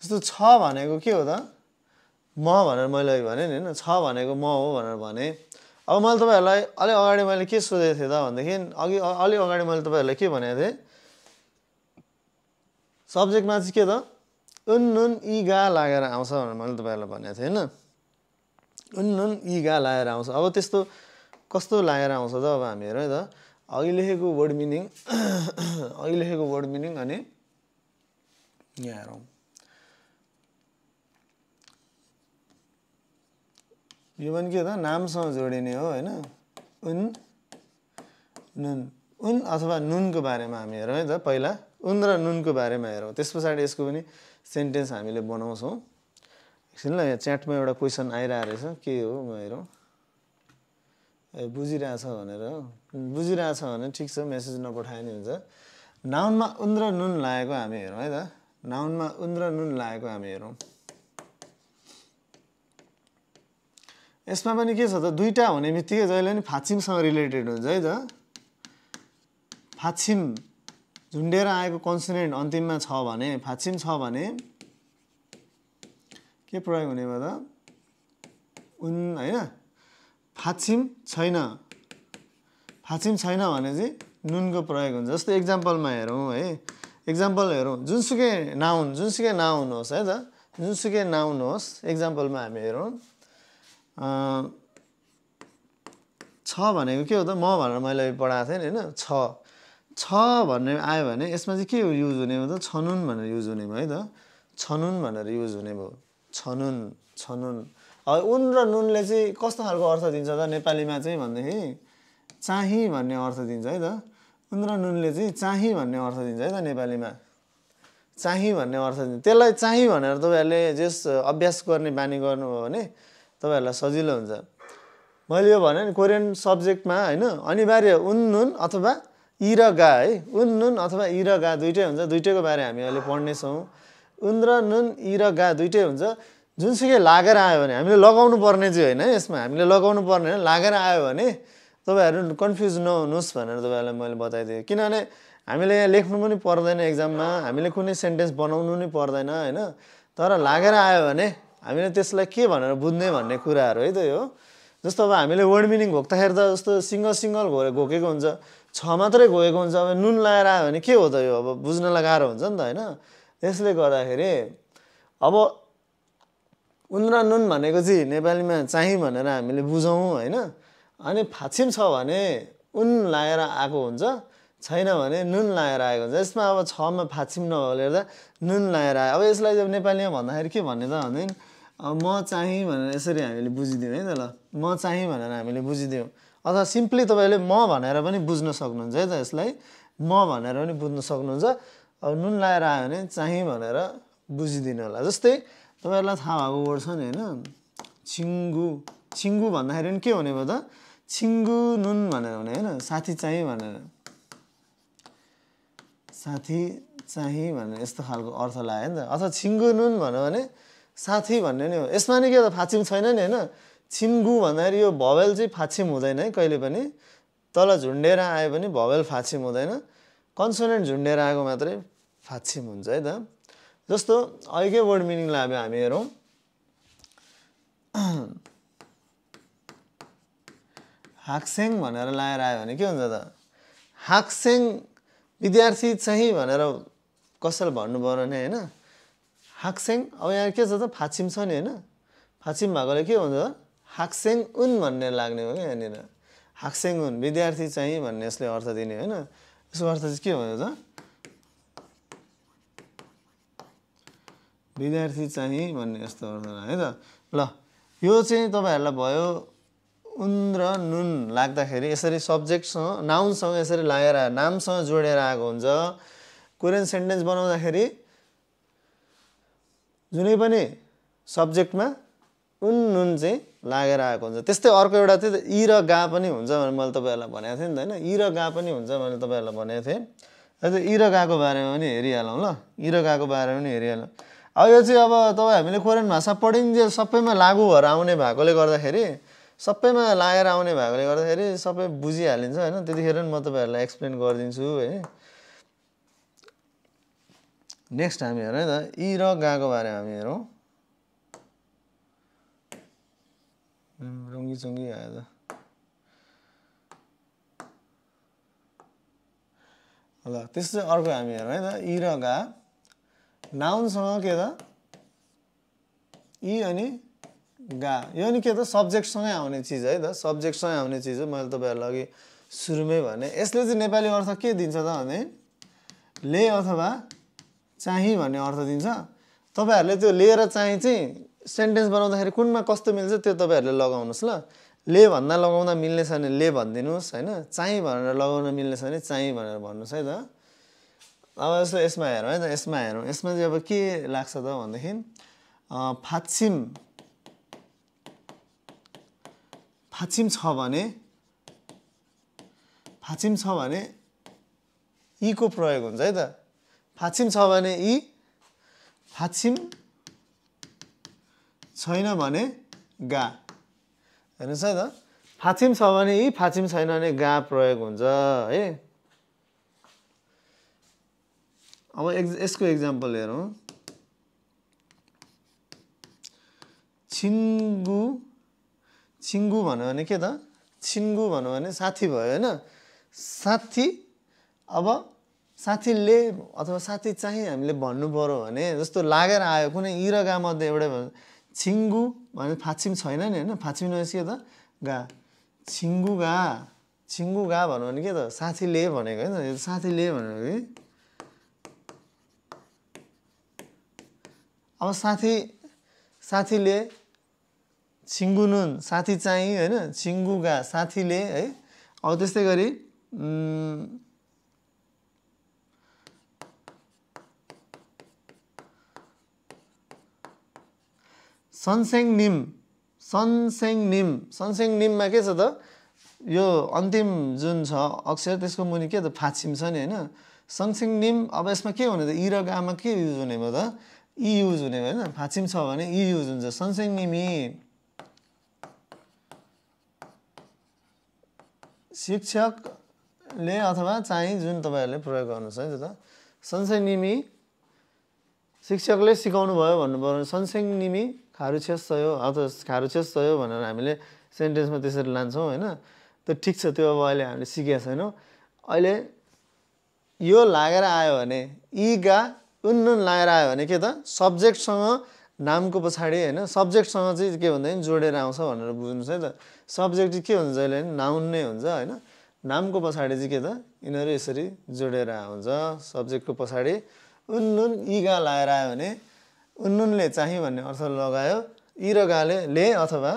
जस्तो छ भनेको के हो त म भनेर मैले भने नि होइन छ भनेको म हो भनेर भने अब मैले तपाईँहरूलाई अलिक अगाडि मैले के सोधेको थिएँ त भनेदेखि अघि अलिक अगाडि मैले तपाईँहरूलाई के भनेको थिएँ सब्जेक्टमा चाहिँ के त नुन इ गा लागेर आउँछ भनेर मैले तपाईँहरूलाई भनेको थिएँ होइन नुन इ गा लागेर आउँछ अब त्यस्तो कस्तो लागेर आउँछ त अब हामी हेरौँ है त अघि लेखेको वर्ड मिनिङ अघि लेखेको वर्ड मिनिङ अनि यहाँ हेरौँ यो पनि के हो त नामसँग जोडिने हो होइन उन नुन उन अथवा नुनको बारेमा हामी हेरौँ है त पहिला उन र नुनको बारेमा हेरौँ त्यस पछाडि यसको पनि सेन्टेन्स हामीले बनाउँछौँ एकछिन ल यहाँ च्याटमा एउटा क्वेसन आइरहेको रहेछ के हो म हेरौँ ए बुझिरहेछ भनेर बुझिरहेछ भने ठिक छ मेसेज नपठाए नि हुन्छ नाउनमा उन्द्र नुन लागेको हामी हेरौँ है त नाउनमा उन्द्र नुन लागेको हामी हेरौँ यसमा पनि के छ त दुईवटा हुने बित्तिकै जहिले पनि फाचिमसँग रिलेटेड हुन्छ है त फाचिम झुन्डेर आएको कन्सनेन्ट अन्तिममा छ भने फाचिम छ भने के प्रयोग हुने भयो त उन होइन फाचिम छैन फाचिम छैन भने चाहिँ नुनको प्रयोग हुन्छ जस्तो इक्जाम्पलमा हेरौँ है इक्जाम्पल हेरौँ जुनसुकै नाउन जुनसुकै नाउन होस् है त जुनसुकै नाउन होस् इक्जाम्पलमा हामी हेरौँ छ भनेको के हो त म भनेर मैले पढाएको थिएँ नि होइन छ छ भन्ने आयो भने यसमा चाहिँ के युज हुने भयो त छनुन भनेर युज हुने भयो है त छनुन भनेर युज हुने भयो छनुन छनुन उन र नुनले चाहिँ कस्तो खालको अर्थ दिन्छ त नेपालीमा चाहिँ भनेदेखि चाहिँ भन्ने अर्थ दिन्छ है त उन र नुनले चाहिँ चाहिँ भन्ने अर्थ दिन्छ है त नेपालीमा चाहिँ भन्ने अर्थ दिन्छ त्यसलाई चाहिँ भनेर तपाईँहरूले जस अभ्यास गर्ने बानी गर्नुभयो भने तपाईँहरूलाई सजिलो हुन्छ मैले यो भने नि कोरियन सब्जेक्टमा होइन अनिवार्य उन नुन अथवा गा है उन नुन अथवा गा दुइटै हुन्छ दुइटैको बारे हामी अहिले पढ्नेछौँ उन र नुन गा दुइटै हुन्छ जुनसुकै लागेर आयो भने हामीले लगाउनु पर्ने चाहिँ होइन यसमा हामीले लगाउनु पर्ने होइन लागेर आयो भने तपाईँहरू कन्फ्युज नहुनुहोस् भनेर तपाईँहरूलाई मैले बताइदिएँ किनभने हामीले यहाँ लेख्नु पनि पर्दैन एक्जाममा हामीले कुनै सेन्टेन्स बनाउनु पनि पर्दैन होइन तर लागेर आयो भने हामीले त्यसलाई के भनेर बुझ्ने भन्ने कुराहरू है त हो जस्तो अब हामीले वर्ड मिनिङ घोक्दाखेरि त जस्तो सिङ्गल सिङ्गल घोरे घोकेको हुन्छ छ मात्रै गएको हुन्छ अब नुन लगाएर आयो भने के हो त यो अब बुझ्नलाई गाह्रो हुन्छ नि त होइन त्यसले गर्दाखेरि अब उन्द्रा नुन भनेको चाहिँ नेपालीमा चाहिँ भनेर हामीले बुझौँ होइन अनि फाछिम छ भने उन लाएर आएको हुन्छ छैन भने नुन लाएर आएको हुन्छ यसमा अब छमा फाछिम नभएर त नुन लाएर आयो अब यसलाई चाहिँ नेपालीमा भन्दाखेरि के भन्ने त अब म चाहिँ भनेर यसरी हामीले बुझिदिउँ है त ल म चाहिँ भनेर हामीले बुझिदिउँ अथवा सिम्पली तपाईँले म भनेर पनि बुझ्न सक्नुहुन्छ है त यसलाई म भनेर पनि बुझ्न सक्नुहुन्छ अब नुन लाएर आयो भने चाहिँ भनेर बुझिदिनु होला जस्तै तपाईँहरूलाई थाहा भएको वर्ड छ नि होइन छिङ्गु छिङ्गु भन्दाखेरि पनि के हुने भयो त छिङ्गु नुन भनेर हुने होइन साथी चाहिँ भनेर साथी चाहिँ भनेर यस्तो खालको अर्थ लाग्यो नि त अथवा छिङ्गु नुन भन्यो भने साथी भन्ने नि हो यसमा नि के त फाचिम छैन नि होइन छिन्गु भन्दाखेरि यो भवेल चाहिँ फाछिम हुँदैन है कहिले पनि तल झुन्डेर आयो भने भवेल फाछिम हुँदैन कन्सोनेन्ट झुन्डेर आएको मात्रै फाछिम हुन्छ है त जस्तो अर्कै वर्ड मिनिङलाई अब हामी हेरौँ हाक्सेङ भनेर लाएर आयो भने के हुन्छ त हाक्सेङ विद्यार्थी चाहिँ भनेर कसैलाई भन्नु पऱ्यो भने होइन हाक्सेङ अब यहाँ के छ त फाछिम छ नि होइन फाछिम भएकोले के हुन्छ हाक्सेङ उन भन्ने लाग्ने हो क्या यहाँनिर हाक्सेङ उन विद्यार्थी चाहिँ भन्ने यसले अर्थ दिने होइन यसको अर्थ चाहिँ के भयो त विद्यार्थी चाहिँ भन्ने यस्तो अर्थ है त ल यो चाहिँ तपाईँहरूलाई भयो उन र नुन लाग्दाखेरि यसरी सब्जेक्टसँग नाउनसँग यसरी लागेर नामसँग जोडेर आएको हुन्छ कोरियन सेन्टेन्स बनाउँदाखेरि जुनै पनि सब्जेक्टमा उन नुन चाहिँ लागेर आएको हुन्छ त्यस्तै अर्को एउटा थियो इ र गा पनि हुन्छ भनेर मैले तपाईँहरूलाई भनेको थिएँ नि त होइन इ र गा पनि हुन्छ भनेर तपाईँहरूलाई भनेको थिएँ र इ र गाको बारेमा पनि हेरिहालौँ ल इ र गाको बारेमा पनि हेरिहालौँ अब यो चाहिँ अब तपाईँ हामीले कोरियन भाषा पढिन्जेल सबैमा लागु भएर आउने भएकोले गर्दाखेरि सबैमा लागेर आउने भएकोले गर्दाखेरि सबै बुझिहालिन्छ होइन त्यतिखेर म तपाईँहरूलाई एक्सप्लेन गरिदिन्छु है नेक्स्ट हामी हेरौँ है त इ र गाको बारेमा हामी हेरौँ रङ्गी चुङ्गी आयो त ल त्यसो चाहिँ अर्को हामी हेरौँ है त इ र गा नाउनसँग के त इ अनि गा यो नि के त सब्जेक्टसँगै आउने चिज है त सब्जेक्टसँगै आउने चिज हो मैले तपाईँहरूलाई अघि सुरुमै भने यसले चाहिँ नेपाली अर्थ के दिन्छ त भने ले अथवा चाहिँ भन्ने अर्थ दिन्छ तपाईँहरूले त्यो लिएर चाहिँ चाहिँ सेन्टेन्स बनाउँदाखेरि कुनमा कस्तो मिल्छ त्यो तपाईँहरूले लगाउनुहोस् ल ले भन्दा लगाउँदा मिल्ने छ भने ले भनिदिनुहोस् होइन चाहिँ भनेर लगाउन मिल्नेछ भने चाहिँ भनेर भन्नुहोस् है त अब यसो यसमा हेरौँ है त यसमा हेरौँ यसमा चाहिँ अब के लाग्छ त भनेदेखि फाछिम फाचिम छ भने फाचिम छ भने यीको प्रयोग हुन्छ है त फाचिम छ भने यी फाचिम छैन भने गा हेर्नुहोस् है त फाछिम छ भने यी फाछिम छैन भने गा प्रयोग हुन्छ है अब एक्ज यसको एक्जाम्पल हेरौँ छिङ्गु छिङ्गु भन्यो भने के त छिङ्गु भन्यो भने साथी भयो होइन साथी अब साथीले अथवा साथी चाहिँ हामीले भन्नु पऱ्यो भने जस्तो लागेर आयो कुनै इरगामध्ये एउटै छिङ्गु भने फाछिम छैन नि होइन फाछिम नहोस् के त गा छिङ्गु गा छिङ्गु गा भन्यो भने के त साथीले भनेको होइन साथीले भनेको कि अब साथी साथीले छिङ्गु नुन साथी चाहिँ होइन छिङ्गु गा साथीले है अब त्यस्तै गरी सनसेङ निम सनसेङ निम सनसेङ निममा के छ त यो अन्तिम जुन छ अक्षर त्यसको मुनि के त फाछिम छ नि होइन सनसेङ निम अब यसमा के हुने त इ र गामा के युज हुने भयो त इ युज हुने भयो होइन फाछिम छ भने इ युज हुन्छ सनसेङ निमी शिक्षकले अथवा चाहिँ जुन तपाईँहरूले प्रयोग गर्नुहोस् है त सनसेङ निमी शिक्षकले सिकाउनु भयो भन्नु पऱ्यो सनसेङ निमी खारु छेस्सयो अझ खारु छेस्सयो भनेर हामीले सेन्टेन्समा त्यसरी लान्छौँ होइन त ठिक छ त्यो अब अहिले हामीले सिकेका छैनौँ अहिले यो लागेर आयो भने इ गा उन्नुन लागेर आयो भने के त सब्जेक्टसँग नामको पछाडि होइन सब्जेक्टसँग चाहिँ के भन्दाखेरि जोडेर आउँछ भनेर बुझ्नुहोस् है त सब्जेक्ट चाहिँ के हुन्छ जहिले पनि नाउन नै हुन्छ होइन नामको पछाडि चाहिँ के त यिनीहरू यसरी जोडेर आउँछ सब्जेक्टको पछाडि उन नुन इगा लागेर आयो भने उन्नुनले चाहिँ भन्ने अर्थ लगायो इ र ले अथवा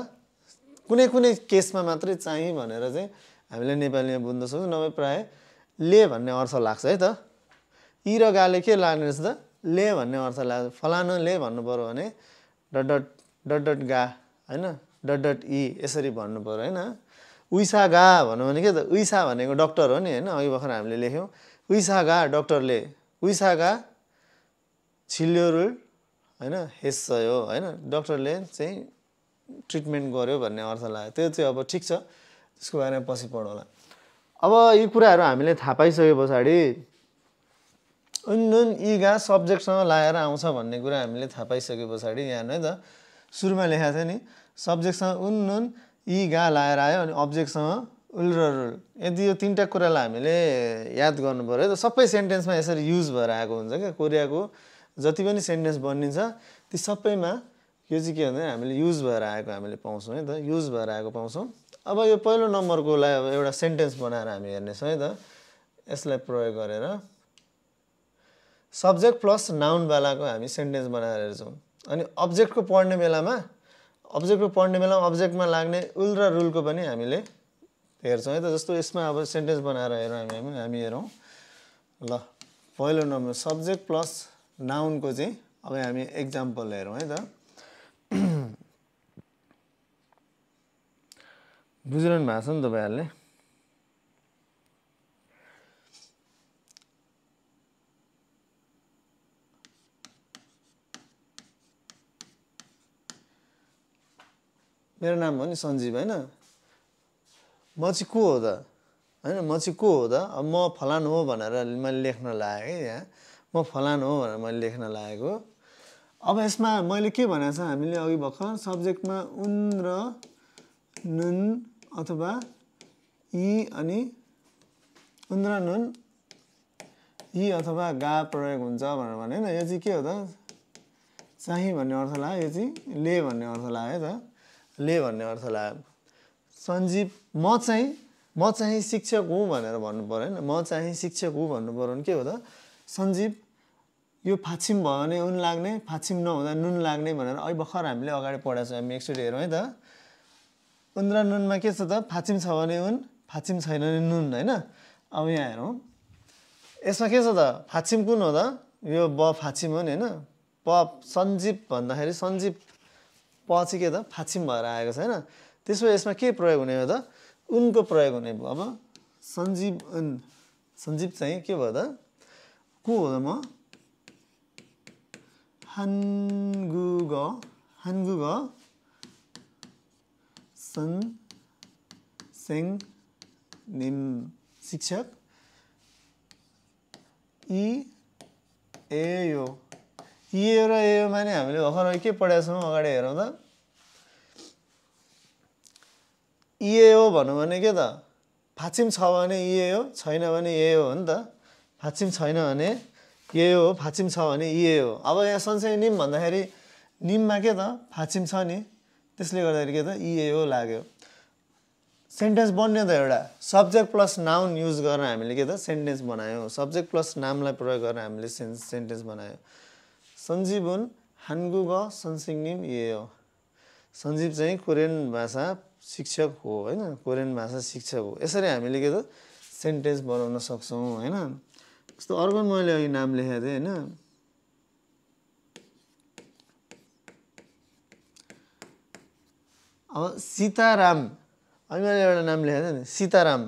कुनै कुनै केसमा मात्रै चाहिँ भनेर चाहिँ हामीले नेपालीमा बुझ्न सक्छौँ नभए प्राय ले भन्ने अर्थ लाग्छ है त इ र गाले के लाग्ने रहेछ त ले भन्ने अर्थ लाग्छ फलानु ले भन्नु पऱ्यो भने डट डट डट गा होइन डट डट इ यसरी भन्नु पऱ्यो होइन उइसा गा भन्नु भने के त उइसा भनेको डक्टर हो नि होइन अघि भर्खर हामीले लेख्यौँ उइसा गा डक्टरले उइसा गा छिल्योरुल होइन हेस्सयो होइन डक्टरले चाहिँ ट्रिटमेन्ट गर्यो भन्ने अर्थ लाग्यो त्यो चाहिँ अब ठिक छ त्यसको बारेमा पछि पढौँला अब यी कुराहरू हामीले थाहा पाइसके पछाडि यी इगा सब्जेक्टसँग लगाएर आउँछ भन्ने कुरा हामीले थाहा पाइसके पछाडि यहाँ नै त सुरुमा लेखाएको थियो नि सब्जेक्टसँग उन नुन इ गा लाएर आयो अनि अब्जेक्टसँग उल र यदि यो तिनवटा कुरालाई हामीले याद गर्नु पऱ्यो त सबै सेन्टेन्समा यसरी युज भएर आएको हुन्छ क्या कोरियाको जति पनि सेन्टेन्स बनिन्छ ती सबैमा यो चाहिँ के भन्दा हामीले युज भएर आएको हामीले पाउँछौँ है त युज भएर आएको पाउँछौँ अब यो पहिलो नम्बरकोलाई अब एउटा सेन्टेन्स बनाएर हामी हेर्नेछौँ है त यसलाई प्रयोग गरेर सब्जेक्ट प्लस नाउनवालाको हामी सेन्टेन्स बनाएर हेर्छौँ अनि अब्जेक्टको पढ्ने बेलामा अब्जेक्टको पढ्ने बेलामा अब्जेक्टमा लाग्ने उल र रुलको पनि हामीले हेर्छौँ है त जस्तो यसमा अब सेन्टेन्स बनाएर हेरौँ हामी हामी हेरौँ ल पहिलो नम्बर सब्जेक्ट प्लस नाउनको चाहिँ अब हामी एक्जाम्पल हेरौँ है त बुझिरहनु भएको छ नि तपाईँहरूले मेरो नाम हो नि सञ्जीव होइन म चाहिँ को हो त होइन म चाहिँ को हो त अब म फलान हो भनेर मैले लेख्न लागेँ है यहाँ म फलान हो भनेर मैले लेख्न लागेको अब यसमा मैले के भनेको छ हामीले अघि भर्खर सब्जेक्टमा उन र नुन अथवा यी अनि उन र नुन यी अथवा गा प्रयोग हुन्छ भनेर भने यो चाहिँ के हो त चाहिँ भन्ने अर्थ लाग्यो यो चाहिँ ले भन्ने अर्थ लाग्यो त ले भन्ने अर्थ लाग्यो सञ्जीव म चाहिँ म चाहिँ शिक्षक हुँ भनेर भन्नु पऱ्यो होइन म चाहिँ शिक्षक हुँ भन्नु पऱ्यो भने के हो त सञ्जीव यो फाछिम भयो भने उन लाग्ने फाछिम नहुँदा नुन लाग्ने भनेर अहिले भर्खर हामीले अगाडि पढाएको छौँ हामी एकचोटि हेरौँ है त उन र नुनमा के छ त फाछिम छ भने उन फाछिम छैन भने नुन होइन अब यहाँ हेरौँ यसमा के छ त फाछिम कुन हो त यो ब फाछिम हो नि होइन प सञ्जीव भन्दाखेरि सञ्जीव प चाहिँ के त फाछिम भएर आएको छ होइन त्यसो यसमा के प्रयोग हुने हो त उनको प्रयोग हुने भयो अब सञ्जीव उन सञ्जीव चाहिँ के भयो त को हो त म 한국어 한국어 선생님 શિક્ષક이에요 이에요라 એયો माने हामीले भर्खर के पढाएको छौँ अगाडि हेरौँ त इएओ भनौँ भने के त फाछिम छ भने इएओ छैन भने ए हो नि त फाछिम छैन भने के हो फाचिम छ भने इए हो अब यहाँ सनसानी निम भन्दाखेरि निममा के त फाचिम छ नि त्यसले गर्दाखेरि के त इए हो लाग्यो सेन्टेन्स बन्ने त एउटा सब्जेक्ट प्लस नाउन युज गरेर हामीले के त सेन्टेन्स बनायौँ सब्जेक्ट प्लस नामलाई प्रयोग गरेर हामीले सेन् सेन्टेन्स बनायौँ हुन् हान्गु ग सन्सिङ निम इए हो सञ्जीव चाहिँ कोरियन भाषा शिक्षक हो होइन कोरियन भाषा शिक्षक हो यसरी हामीले के त सेन्टेन्स बनाउन सक्छौँ होइन जस्तो अर्को मैले अघि नाम लेखेको थिएँ होइन अब सीताराम अघि मैले एउटा नाम लेखेको थिएँ नि सीताराम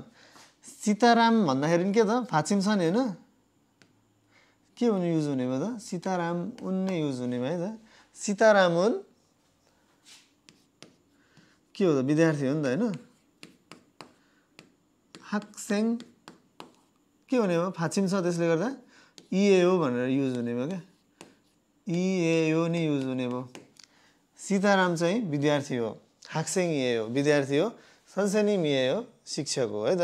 सीताराम भन्दाखेरि पनि के त फाचिम छ नि होइन के हुनु युज हुने भयो त सीताराम उन नै युज हुने भयो है त सीताराम उन के हो त विद्यार्थी हो नि त होइन हाक्सेङ के हुने भयो छ त्यसले गर्दा इएओ भनेर युज हुने भयो क्या इएओ नै युज हुने भयो सीताराम चाहिँ विद्यार्थी हो हाक्सेङ इए हो विद्यार्थी हो सनसेनिम इए हो शिक्षक हो है त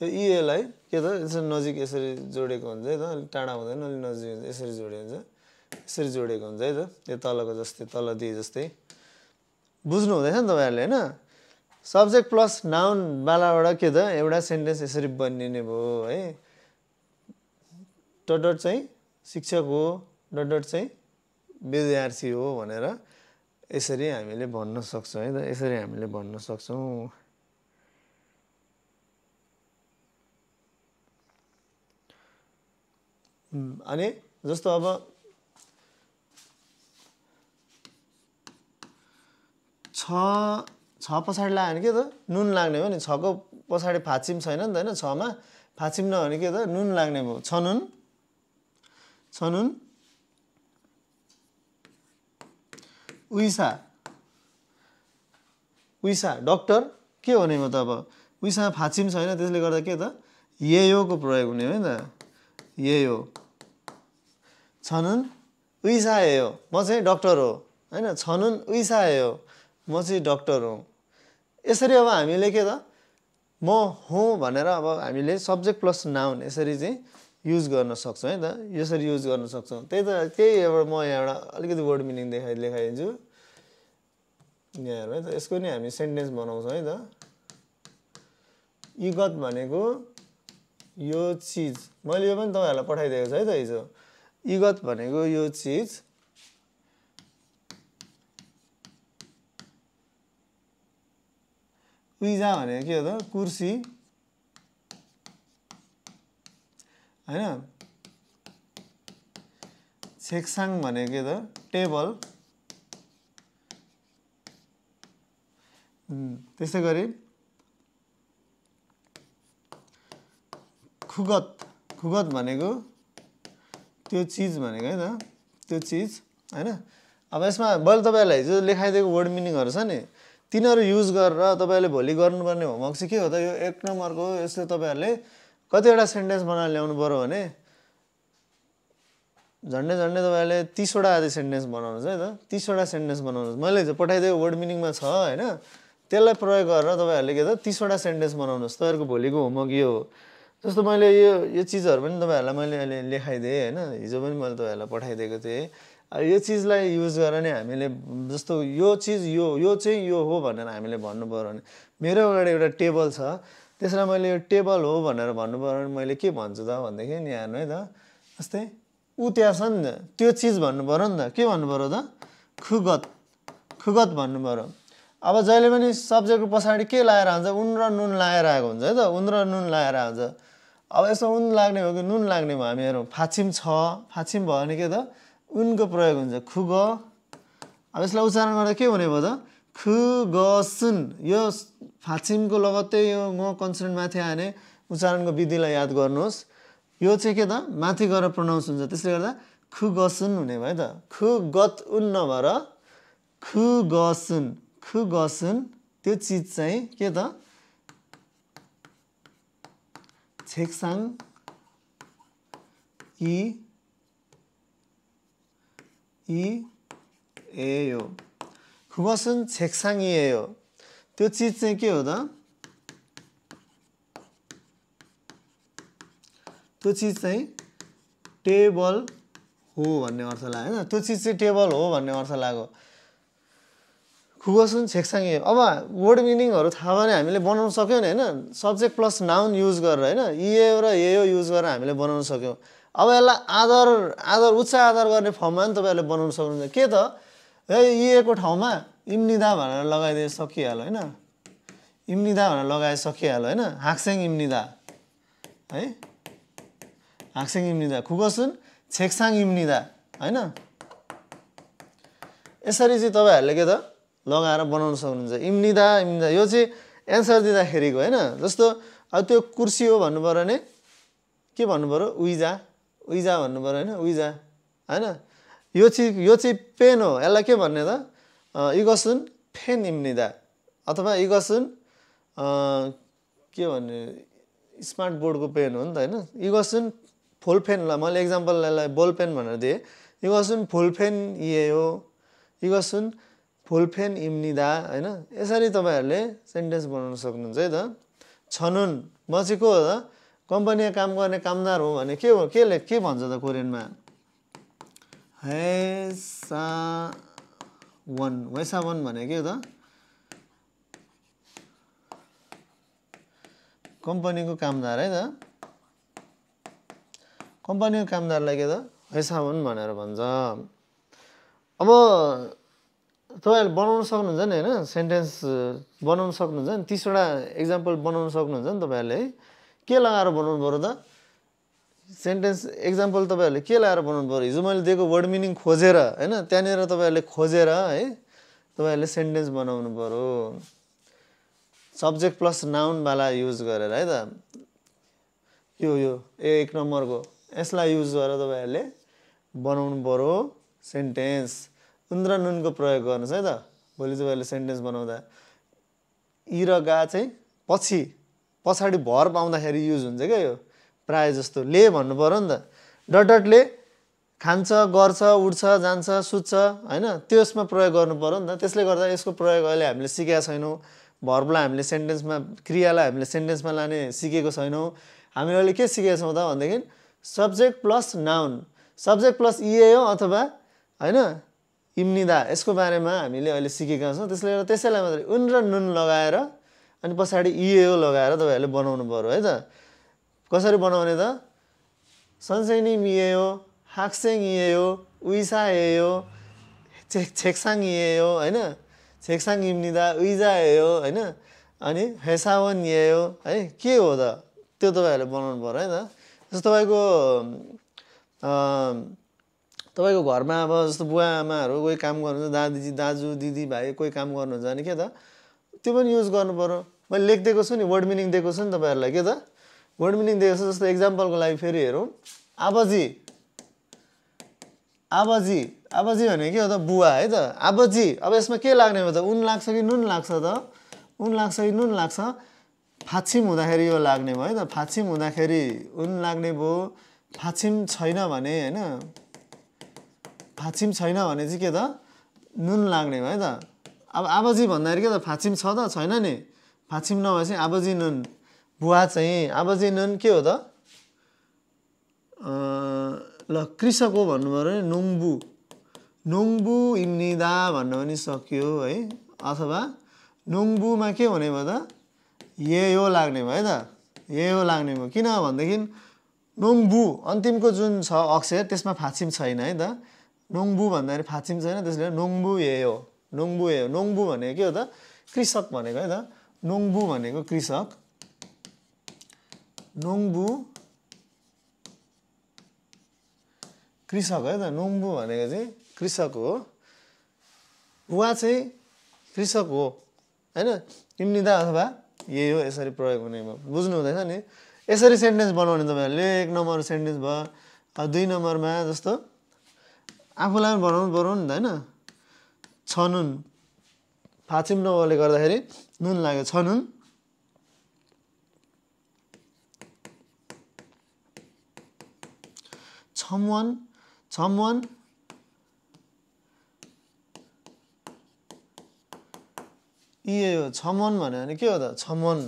यो इएलाई के त यसरी नजिक यसरी जोडेको हुन्छ है त अलिक टाढा हुँदैन अलिक नजिक हुन्छ यसरी जोडे हुन्छ यसरी जोडेको हुन्छ है त यो तलको जस्तै तल दिए जस्तै बुझ्नु हुँदैछ नि तपाईँहरूले होइन सब्जेक्ट प्लस नाउन बालाबाट के त एउटा सेन्टेन्स यसरी बनिने भयो है डट चाहिँ शिक्षक हो डट डट चाहिँ विद्यार्थी हो भनेर यसरी हामीले भन्न सक्छौँ है त यसरी हामीले भन्न सक्छौँ अनि जस्तो अब छ छ पछाडि लाग्यो भने के त नुन लाग्ने हो नि छको पछाडि फाचिम छैन नि त होइन छमा फाचिम नभने के त नुन लाग्ने भयो छ नुन छनुन् 의사 의사 डक्टर के भने म त अब उइसा फाँचिम छैन त्यसले गर्दा के त येयोको प्रयोग हुने हो नि त येयो छनुन् उइसा यो म चाहिँ डक्टर हो होइन छनुन उइसा यो म चाहिँ डक्टर हो यसरी अब हामीले के त म हो भनेर अब हामीले सब्जेक्ट प्लस नाउन यसरी चाहिँ युज गर्न सक्छौँ है त यसरी युज गर्न सक्छौँ त्यही त त्यही एउटा म यहाँ एउटा अलिकति वर्ड मिनिङ देखाइ लेखाइदिन्छु यहाँहरू है त यसको नि हामी सेन्टेन्स बनाउँछौँ है त इगत भनेको यो चिज मैले यो पनि तपाईँहरूलाई पठाइदिएको छु है त हिजो इगत भनेको यो चिज उइजा भनेको के हो त कुर्सी होइन छेक्साङ भने के त टेबल त्यसै गरी खुगत खुगत भनेको त्यो चिज भनेको है त त्यो चिज होइन अब यसमा मैले तपाईँहरूलाई हिजो लेखाइदिएको वर्ड मिनिङहरू छ नि तिनीहरू युज गरेर तपाईँहरूले भोलि गर्नुपर्ने होमवर्क चाहिँ के हो त यो एक नम्बरको यसले तपाईँहरूले कतिवटा सेन्टेन्स बनाएर ल्याउनु पऱ्यो भने झन्डै झन्डै तपाईँले तिसवटा आधी सेन्टेन्स बनाउनुहोस् है त तिसवटा सेन्टेन्स बनाउनुहोस् मैले हिजो पठाइदिएको वर्ड मिनिङमा छ होइन त्यसलाई प्रयोग गरेर तपाईँहरूले के त तिसवटा सेन्टेन्स बनाउनुहोस् तपाईँहरूको भोलिको होमवर्क यो हो जस्तो मैले यो यो चिजहरू पनि तपाईँहरूलाई मैले अहिले लेखाइदिएँ होइन हिजो पनि मैले तपाईँहरूलाई पठाइदिएको थिएँ यो चिजलाई युज गरेर नै हामीले जस्तो यो चिज यो यो चाहिँ यो हो भनेर हामीले भन्नु पऱ्यो भने मेरो अगाडि एउटा टेबल छ त्यसलाई मैले यो टेबल हो भनेर भन्नु भन्नुभयो भने मैले के भन्छु त भनेदेखि नि हेर्नु है त जस्तै ऊ त्यहाँ छ नि त त्यो चिज भन्नु पऱ्यो नि त के भन्नु पऱ्यो त खुगत खुगत भन्नु पऱ्यो अब जहिले पनि सब्जेक्टको पछाडि के लगाएर आउँछ उन र नुन लाएर आएको हुन्छ है त उन र नुन लाएर आउँछ अब यसो उन लाग्ने हो कि नुन लाग्ने भयो हामी हेरौँ फाछिम छ फाछिम भयो भने के त उनको प्रयोग हुन्छ खुग अब यसलाई उच्चारण गर्दा के हुने भयो त खु सुन यो फाचिमको लगत्तै यो म कन्सर्न माथि आयो उच्चारणको विधिलाई याद गर्नुहोस् यो चाहिँ के त माथि गएर प्रोनाउन्स हुन्छ त्यसले गर्दा खु गसुन हुने भयो त खु गत उन नभएर खु गसुन खु गसुन त्यो चिज चाहिँ के त छेक्साङ इ इ ए यो खुगसुन छेक्साङ ए हो त्यो चिज चाहिँ के हो त त्यो चिज चाहिँ टेबल हो भन्ने अर्थ लाग्यो होइन त्यो चिज चाहिँ टेबल हो भन्ने अर्थ लाग्यो खुगोसुन छेक्साङ अब वर्ड मिनिङहरू थाहा भने हामीले बनाउन सक्यौँ नि होइन सब्जेक्ट प्लस नाउन युज गरेर होइन इए र ए युज गरेर हामीले बनाउन सक्यौँ अब यसलाई आदर आदर उच्च आदर गर्ने फर्ममा नि तपाईँहरूले बनाउन सक्नुहुन्छ के त ए इएको ठाउँमा इम्निदा भनेर लगाइदिए सकिहाल्यो होइन इम्निदा भनेर लगाए सकिहाल्यो होइन हाक्सेङ इम्निदा है हाक्सेङ इम्निदा खुगसुन छेक्साङ इम्निदा होइन यसरी चाहिँ तपाईँहरूले के त लगाएर बनाउन सक्नुहुन्छ इम्निदा इम्निदा यो चाहिँ एन्सर दिँदाखेरिको होइन जस्तो अब त्यो कुर्सी हो भन्नु पऱ्यो भने के भन्नु पऱ्यो उइजा उइजा भन्नु पऱ्यो होइन उइजा होइन यो चाहिँ यो चाहिँ पेन हो यसलाई के भन्ने त इगसुन फेन इम्निदा अथवा इगसुन के भन्ने स्मार्ट बोर्डको पेन हो नि त होइन इगसुन फुल पेनलाई मैले इक्जाम्पललाई बोल पेन भनेर दिएँ इगसुन फुल पेन इए हो इगसुन फुल पेन इम्निदा होइन यसरी तपाईँहरूले सेन्टेन्स बनाउन सक्नुहुन्छ है त छनुन म चाहिँ को हो त कम्पनीमा काम गर्ने कामदार हो भने के हो के के भन्छ त कोरियनमा है सा वान वैसा वान भने के त कम्पनीको कामदार है त कम्पनीको कामदारलाई के त वैसा वान भनेर भन्छ अब तपाईँहरूले बनाउन सक्नुहुन्छ नि होइन सेन्टेन्स बनाउन सक्नुहुन्छ नि तिसवटा इक्जाम्पल बनाउन सक्नुहुन्छ नि तपाईँहरूले है के लगाएर बनाउनु पऱ्यो त सेन्टेन्स एक्जाम्पल तपाईँहरूले के लगाएर बनाउनु पऱ्यो हिजो मैले दिएको वर्ड मिनिङ खोजेर होइन त्यहाँनिर तपाईँहरूले खोजेर है तपाईँहरूले सेन्टेन्स बनाउनु पऱ्यो सब्जेक्ट प्लस नाउनवाला युज गरेर है त यो यो ए एक नम्बरको यसलाई युज गरेर तपाईँहरूले बनाउनु पऱ्यो सेन्टेन्स उन्द्र नुनको प्रयोग गर्नुहोस् है त भोलि तपाईँहरूले सेन्टेन्स बनाउँदा इ र गा चाहिँ पछि पछाडि भर पाउँदाखेरि युज हुन्छ क्या यो प्रायः जस्तो ले भन्नु पऱ्यो नि त डट डटले खान्छ गर्छ उठ्छ जान्छ सुत्छ होइन त्यसमा प्रयोग गर्नु पऱ्यो नि त त्यसले गर्दा यसको प्रयोग अहिले हामीले सिकेका छैनौँ भर्बलाई हामीले सेन्टेन्समा क्रियालाई हामीले सेन्टेन्समा लाने सिकेको छैनौँ हामी अहिले के सिकेका छौँ त भनेदेखि subject plus noun subject plus इए हो अथवा होइन इम्निदा यसको बारेमा हामीले अहिले सिकेका छौँ त्यसले गर्दा त्यसैलाई मात्रै उन र नुन लगाएर अनि पछाडि इए लगाएर तपाईँहरूले बनाउनु पऱ्यो है त कसरी बनाउने त सन्सेनी मियो हाक्सेङ इयो उइसा एयो छेक छेक्साङ इयो होइन छेक्साङ इम्निदा उइजा एयो होइन अनि हेसावन एयो है के हो त त्यो तपाईँहरूले बनाउनु पऱ्यो है त जस्तो तपाईँको तपाईँको घरमा अब जस्तो बुवा आमाहरू कोही काम गर्नुहुन्छ दादीजी दाजु दिदी भाइ कोही काम गर्नुहुन्छ भने के त त्यो पनि युज गर्नु पऱ्यो मैले लेखिदिएको छु नि वर्ड मिनिङ दिएको छु नि तपाईँहरूलाई के त वर्ड मिनिङ दिएको छ जस्तो इक्जाम्पलको लागि फेरि हेरौँ आबाजी आबाजी आबाजी भने के हो त बुवा है त आबाजी अब यसमा के लाग्ने हो त उन लाग्छ कि नुन लाग्छ त उन लाग्छ कि नुन लाग्छ फाछिम हुँदाखेरि यो लाग्ने भयो है त फाछिम हुँदाखेरि उन लाग्ने भयो फाछिम छैन भने होइन फाछिम छैन भने चाहिँ के त नुन लाग्ने भयो है त अब आबाजी भन्दाखेरि के त फाछिम छ त छैन नि फाछिम नभएपछि आबाजी नुन बुवा चाहिँ अब चाहिँ नुन के हो त ल कृषक हो भन्नुभयो भने नुङ्बु नुङ्बु इन्निदा भन्न पनि सक्यो है अथवा नुङ्बुमा के हुने भयो त ये यो लाग्ने भयो है त ये यो लाग्ने भयो किन भनेदेखि नुङ्बु अन्तिमको जुन छ अक्षर त्यसमा फाँचिम छैन है त नुङ्बु भन्दाखेरि फाँचिम छैन त्यसले नुङ्बु ए हो नुङ्बु ए हो नुङ्बु भनेको के हो त कृषक भनेको है त नुङ्बु भनेको कृषक नोङ्बु कृषक है त नोङ्बु भनेको चाहिँ कृषक हो वा चाहिँ कृषक हो होइन इम्निदा अथवा यही हो यसरी प्रयोग भयो बुझ्नु हुँदैछ नि यसरी सेन्टेन्स बनाउने तपाईँहरूले एक नम्बर सेन्टेन्स भयो दुई नम्बरमा जस्तो आफूलाई पनि बनाउनु पऱ्यो नि त होइन छ नुन फाचिम नभएले गर्दाखेरि नुन लाग्यो छ नुन someone, someone यही हो छमन भन्यो भने के हो त छमन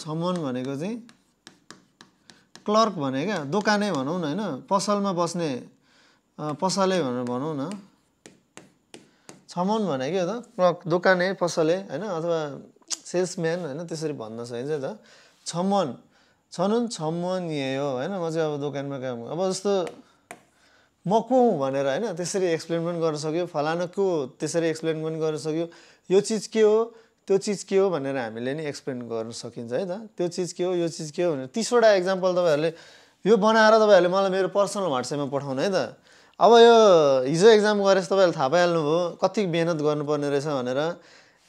छमन भनेको चाहिँ क्लर्क भने क्या दोकाने भनौँ न होइन पसलमा बस्ने पसले भनेर भनौँ न छमन भने के हो त क्लर्क दोकाने पसले होइन अथवा सेल्सम्यान होइन त्यसरी भन्न सकिन्छ त छमन छनु छम्मनियो होइन म चाहिँ अब दोकानमा काम अब जस्तो म हुँ भनेर होइन त्यसरी एक्सप्लेन पनि गर्न सक्यो फलानाको त्यसरी एक्सप्लेन पनि गर्न सक्यो यो चिज के हो त्यो चिज के हो भनेर हामीले नि एक्सप्लेन गर्न सकिन्छ है त त्यो चिज के हो यो चिज के हो भनेर तिसवटा एक्जाम्पल तपाईँहरूले यो बनाएर तपाईँहरूले मलाई मेरो पर्सनल वाट्सएपमा पठाउनु है त अब यो हिजो एक्जाम गरेर तपाईँहरूले थाहा भयो कति मिहिनेत गर्नुपर्ने रहेछ भनेर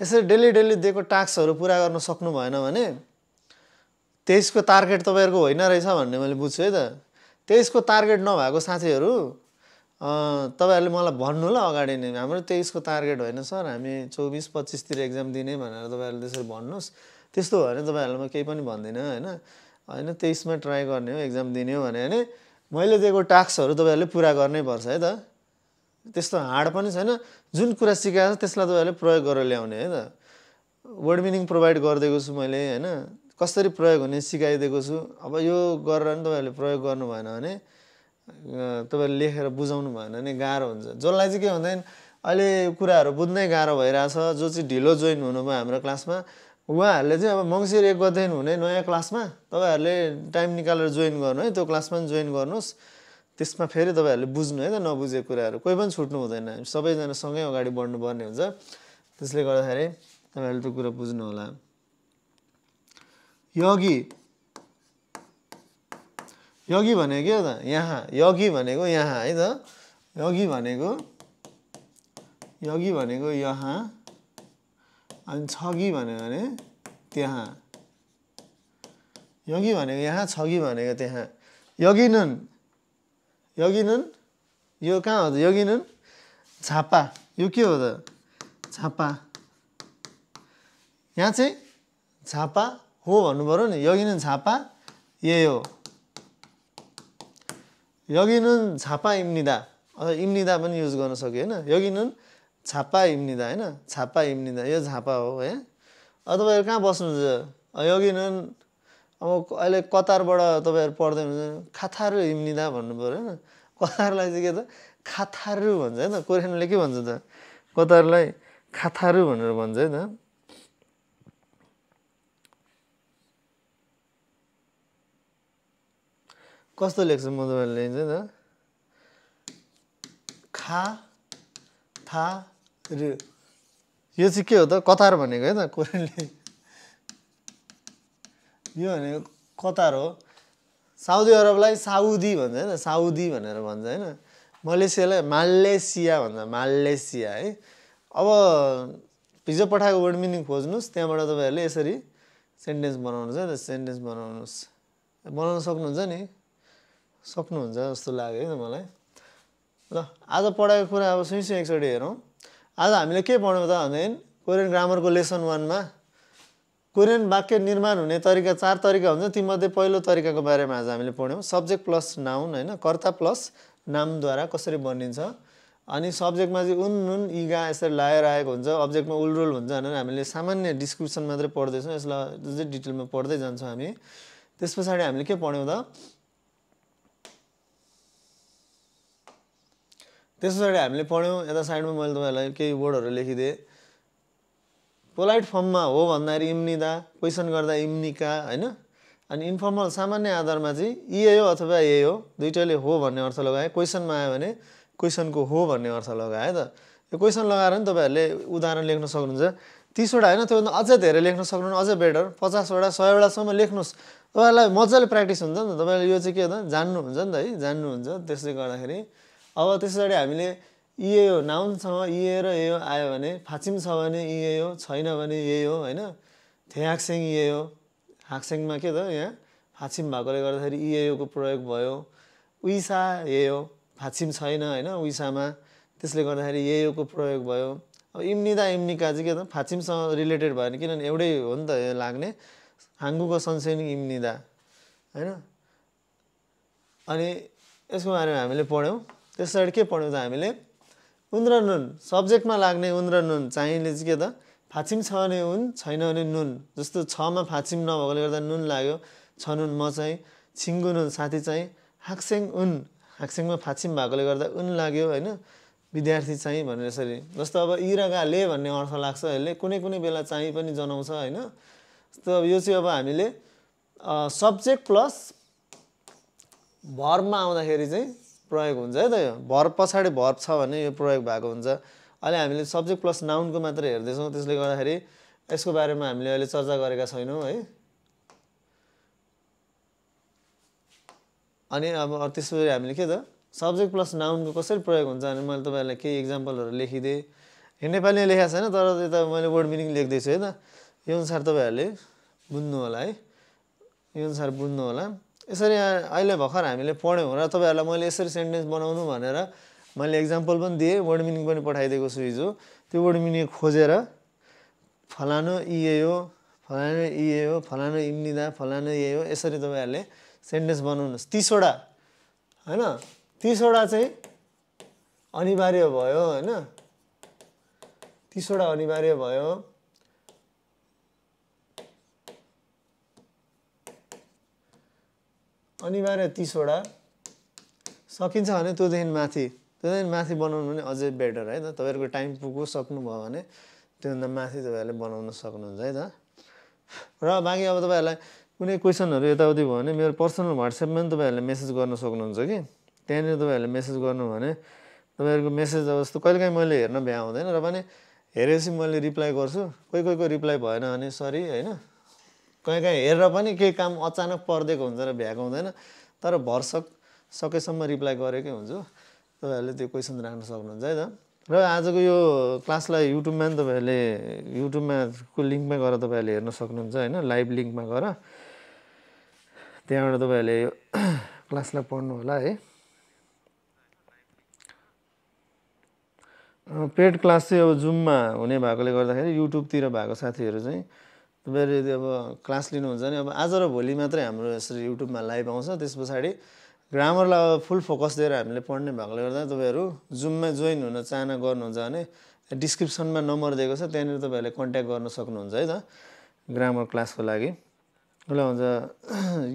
यसरी डेली डेली दिएको टास्कहरू पुरा गर्न सक्नु भएन भने तेइसको टार्गेट तपाईँहरूको होइन रहेछ भन्ने मैले बुझ्छु है त तेइसको टार्गेट नभएको साथीहरू तपाईँहरूले मलाई भन्नु ल अगाडि नै हाम्रो तेइसको टार्गेट होइन सर हामी चौबिस पच्चिसतिर एक्जाम दिने भनेर तपाईँहरूले त्यसरी भन्नुहोस् त्यस्तो भयो भने तपाईँहरूलाई म केही पनि भन्दिनँ होइन होइन तेइसमा ट्राई गर्ने हो एक्जाम दिने हो भने मैले दिएको टास्कहरू तपाईँहरूले पुरा पर्छ है त त्यस्तो हार्ड पनि छैन जुन कुरा सिकाएको छ त्यसलाई तपाईँहरूले प्रयोग गरेर ल्याउने है त वर्ड मिनिङ प्रोभाइड गरिदिएको छु मैले होइन कसरी प्रयोग हुने सिकाइदिएको छु अब यो गरेर नि तपाईँहरूले प्रयोग गर्नु भएन भने तपाईँहरूले लेखेर बुझाउनु भएन भने गाह्रो हुन्छ जसलाई चाहिँ के हुँदैन अहिले कुराहरू बुझ्नै गाह्रो भइरहेछ जो चाहिँ ढिलो जोइन हुनुभयो हाम्रो क्लासमा उहाँहरूले चाहिँ अब मङ्सिर एक गते हुने नयाँ क्लासमा तपाईँहरूले टाइम निकालेर जोइन गर्नु है त्यो क्लासमा पनि जोइन गर्नुहोस् त्यसमा फेरि तपाईँहरूले बुझ्नु है त नबुझेको कुराहरू कोही पनि छुट्नु हुँदैन सबैजना सँगै अगाडि बढ्नुपर्ने हुन्छ त्यसले गर्दाखेरि तपाईँहरूले त्यो कुरा बुझ्नु होला 여기 여기 भनेको यहाँ यगी भनेको यहाँ है त यगी भनेको यगी भनेको यहाँ अनि छगी भन्यो भने त्यहाँ 여기 भनेको यहाँ छगी भनेको त्यहाँ 여기는 여기는 요 कहाँ हो त 여기는 झापा यो के हो त झापा यहाँ चाहिँ झापा हो भन्नु भन्नुपऱ्यो नि यगिन झापा ए हो 자빠입니다 झापा इम्निदा इम्निदा पनि युज गर्न सक्यो होइन यगिन झापा इम्निदा होइन छापा इम्निदा यो झापा हो है अब तपाईँहरू कहाँ बस्नुहुन्छ यगिन अब अहिले कतारबाट तपाईँहरू पढ्दै हुनुहुन्छ खाथारु इम्निदा भन्नु पऱ्यो होइन कतारलाई चाहिँ के त खाथारु भन्छ होइन कोरियनले के भन्छ त कतारलाई खाथारु भनेर भन्छ है त कस्तो लेख्छ म तपाईँले लेख्छ त खा था रु यो चाहिँ के हो त कतार भनेको है त कोरियनले यो भनेको कतार हो साउदी अरबलाई साउदी भन्छ होइन साउदी भनेर भन्छ होइन मलेसियालाई मालेसिया भन्छ मालेसिया है अब हिजो पठाएको वर्ड मिनिङ खोज्नुहोस् त्यहाँबाट तपाईँहरूले यसरी सेन्टेन्स बनाउनुहोस् है त सेन्टेन्स बनाउनुहोस् बनाउन सक्नुहुन्छ नि सक्नुहुन्छ जस्तो लाग्यो है त मलाई ल आज पढाएको कुरा अब सुइसु एकचोटि हेरौँ आज हामीले के पढ्यौँ त भन्दाखेरि कोरियन ग्रामरको लेसन वानमा कोरियन वाक्य निर्माण हुने तरिका चार तरिका हुन्छ तीमध्ये पहिलो तरिकाको बारेमा आज हामीले पढ्यौँ सब्जेक्ट प्लस नाउन होइन कर्ता प्लस नामद्वारा कसरी बनिन्छ अनि सब्जेक्टमा चाहिँ उन नुन इगा यसरी लाएर आएको हुन्छ अब्जेक्टमा उलरोल हुन्छ भनेर हामीले सामान्य डिस्क्रिप्सन मात्रै पढ्दैछौँ यसलाई चाहिँ डिटेलमा पढ्दै जान्छौँ हामी त्यस पछाडि हामीले के पढ्यौँ त त्यस पछाडि हामीले पढ्यौँ यता साइडमा मैले तपाईँहरूलाई केही वर्डहरू लेखिदिएँ पोलाइट फर्ममा हो भन्दाखेरि इम्निदा क्वेसन गर्दा इम्निका होइन अनि इन्फर्मल सामान्य आधारमा चाहिँ इए हो अथवा ए हो दुइटैले हो भन्ने अर्थ लगाए क्वेसनमा आयो भने क्वेसनको हो भन्ने अर्थ लगाएँ त यो क्वेसन लगाएर नि तपाईँहरूले उदाहरण लेख्न सक्नुहुन्छ तिसवटा होइन त्योभन्दा अझै धेरै लेख्न सक्नु अझै बेटर पचासवटा सयवटासम्म लेख्नुहोस् तपाईँहरूलाई मजाले प्र्याक्टिस हुन्छ नि त तपाईँले यो चाहिँ के हो त जान्नुहुन्छ नि त है जान्नुहुन्छ त्यसले गर्दाखेरि अब त्यस पछाडि हामीले इए हो नाउनसँग इए र ए आयो भने फाचिम छ भने इए हो छैन भने ए हो होइन थ्याक्सेङ इए हो हाक्सेङमा के त यहाँ फाचिम भएकोले गर्दाखेरि को प्रयोग भयो उइसा ए हो फाचिम छैन होइन उइसामा त्यसले गर्दाखेरि यको प्रयोग भयो अब इम्निदा इम्निका चाहिँ के त फाचिमसँग रिलेटेड भयो भने किनभने एउटै हो नि त यो लाग्ने हाङ्गुको सनसेनिङ इम्निदा होइन अनि यसको बारेमा हामीले पढ्यौँ त्यसरी के पढ्यौँ त हामीले उन्द्र नुन सब्जेक्टमा लाग्ने उन्द्र नुन चाहिने चाहिँ के त फाचिम छ भने उन छैन भने नुन जस्तो छमा फाचिम नभएकोले गर्दा नुन लाग्यो छ नुन म चाहिँ छिङ्गु नुन साथी चाहिँ हाक्सेङ उन हाक्सेङमा फाछिम भएकोले गर्दा उन लाग्यो होइन विद्यार्थी चाहिँ भनेर यसरी जस्तो अब ले भन्ने अर्थ लाग्छ यसले कुनै कुनै बेला चाहिँ पनि जनाउँछ होइन जस्तो अब यो चाहिँ अब हामीले सब्जेक्ट प्लस भर्ममा आउँदाखेरि चाहिँ प्रयोग हुन्छ है त यो भर पछाडि भर छ भने यो प्रयोग भएको हुन्छ अहिले हामीले सब्जेक्ट प्लस नाउनको मात्र हेर्दैछौँ त्यसले गर्दाखेरि यसको बारेमा हामीले अहिले चर्चा गरेका छैनौँ है अनि अब त्यसपछि हामीले के त सब्जेक्ट प्लस नाउनको कसरी प्रयोग हुन्छ अनि मैले तपाईँहरूलाई केही इक्जाम्पलहरू लेखिदिएँ नेपालीमा लेखाएको छैन तर यता मैले वर्ड मिनिङ लेख्दैछु है त यो अनुसार तपाईँहरूले बुझ्नु होला है यो अनुसार बुझ्नु होला यसरी अहिले भर्खर हामीले पढ्यौँ र तपाईँहरूलाई मैले यसरी सेन्टेन्स बनाउनु भनेर मैले एक्जाम्पल पनि दिएँ वर्ड मिनिङ पनि पठाइदिएको छु हिजो त्यो वर्ड मिनिङ खोजेर फलानु इए हो फलानु इए हो फलानु इम्निदा फलानु इए हो यसरी तपाईँहरूले सेन्टेन्स बनाउनुहोस् तिसवटा होइन तिसवटा चाहिँ अनिवार्य भयो होइन तिसवटा अनिवार्य भयो अनिवार्य तिसवटा सकिन्छ भने त्योदेखि माथि त्योदेखि माथि बनाउनु भने अझै बेटर है त तपाईँहरूको टाइम पुग्नु सक्नुभयो भने त्योभन्दा माथि तपाईँहरूले बनाउन सक्नुहुन्छ है त र बाँकी अब तपाईँहरूलाई कुनै क्वेसनहरू यताउति भयो भने मेरो पर्सनल वाट्सएपमा पनि तपाईँहरूले मेसेज गर्न सक्नुहुन्छ कि त्यहाँनिर तपाईँहरूले मेसेज गर्नु भने तपाईँहरूको मेसेज अब जस्तो कहिलेकाहीँ मैले हेर्न भ्या हुँदैन र पनि हेरेपछि मैले रिप्लाई गर्छु कोही कोही कोही रिप्लाई भएन भने सरी होइन कहीँ कहीँ हेरेर पनि केही काम अचानक परिदिएको हुन्छ र भ्याएको हुँदैन तर भरसक सकेसम्म रिप्लाई गरेकै हुन्छु तपाईँहरूले त्यो क्वेसन राख्न सक्नुहुन्छ है त र आजको यो क्लासलाई युट्युबमा नि तपाईँहरूले युट्युबमा को लिङ्कमा गएर तपाईँहरूले हेर्न सक्नुहुन्छ होइन लाइभ लिङ्कमा गएर त्यहाँबाट तपाईँहरूले यो क्लासलाई पढ्नु होला है पेड क्लास चाहिँ अब जुममा हुने भएकोले गर्दाखेरि युट्युबतिर भएको साथीहरू चाहिँ तपाईँहरू अब क्लास लिनुहुन्छ भने अब आज र भोलि मात्रै हाम्रो यसरी युट्युबमा लाइभ आउँछ त्यस पछाडि ग्रामरलाई अब फुल फोकस दिएर हामीले पढ्ने भएकोले गर्दा तपाईँहरू जुममा जोइन हुन चाहना गर्नुहुन्छ भने डिस्क्रिप्सनमा नम्बर दिएको छ त्यहाँनिर तपाईँहरूले कन्ट्याक्ट गर्न सक्नुहुन्छ है त ग्रामर क्लासको लागि ल हुन्छ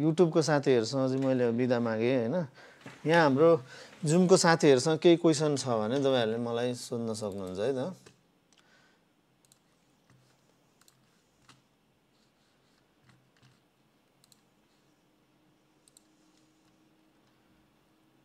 युट्युबको साथीहरूसँग चाहिँ मैले बिदा मागेँ होइन यहाँ हाम्रो जुमको साथीहरूसँग केही क्वेसन छ भने तपाईँहरूले मलाई सोध्न सक्नुहुन्छ है त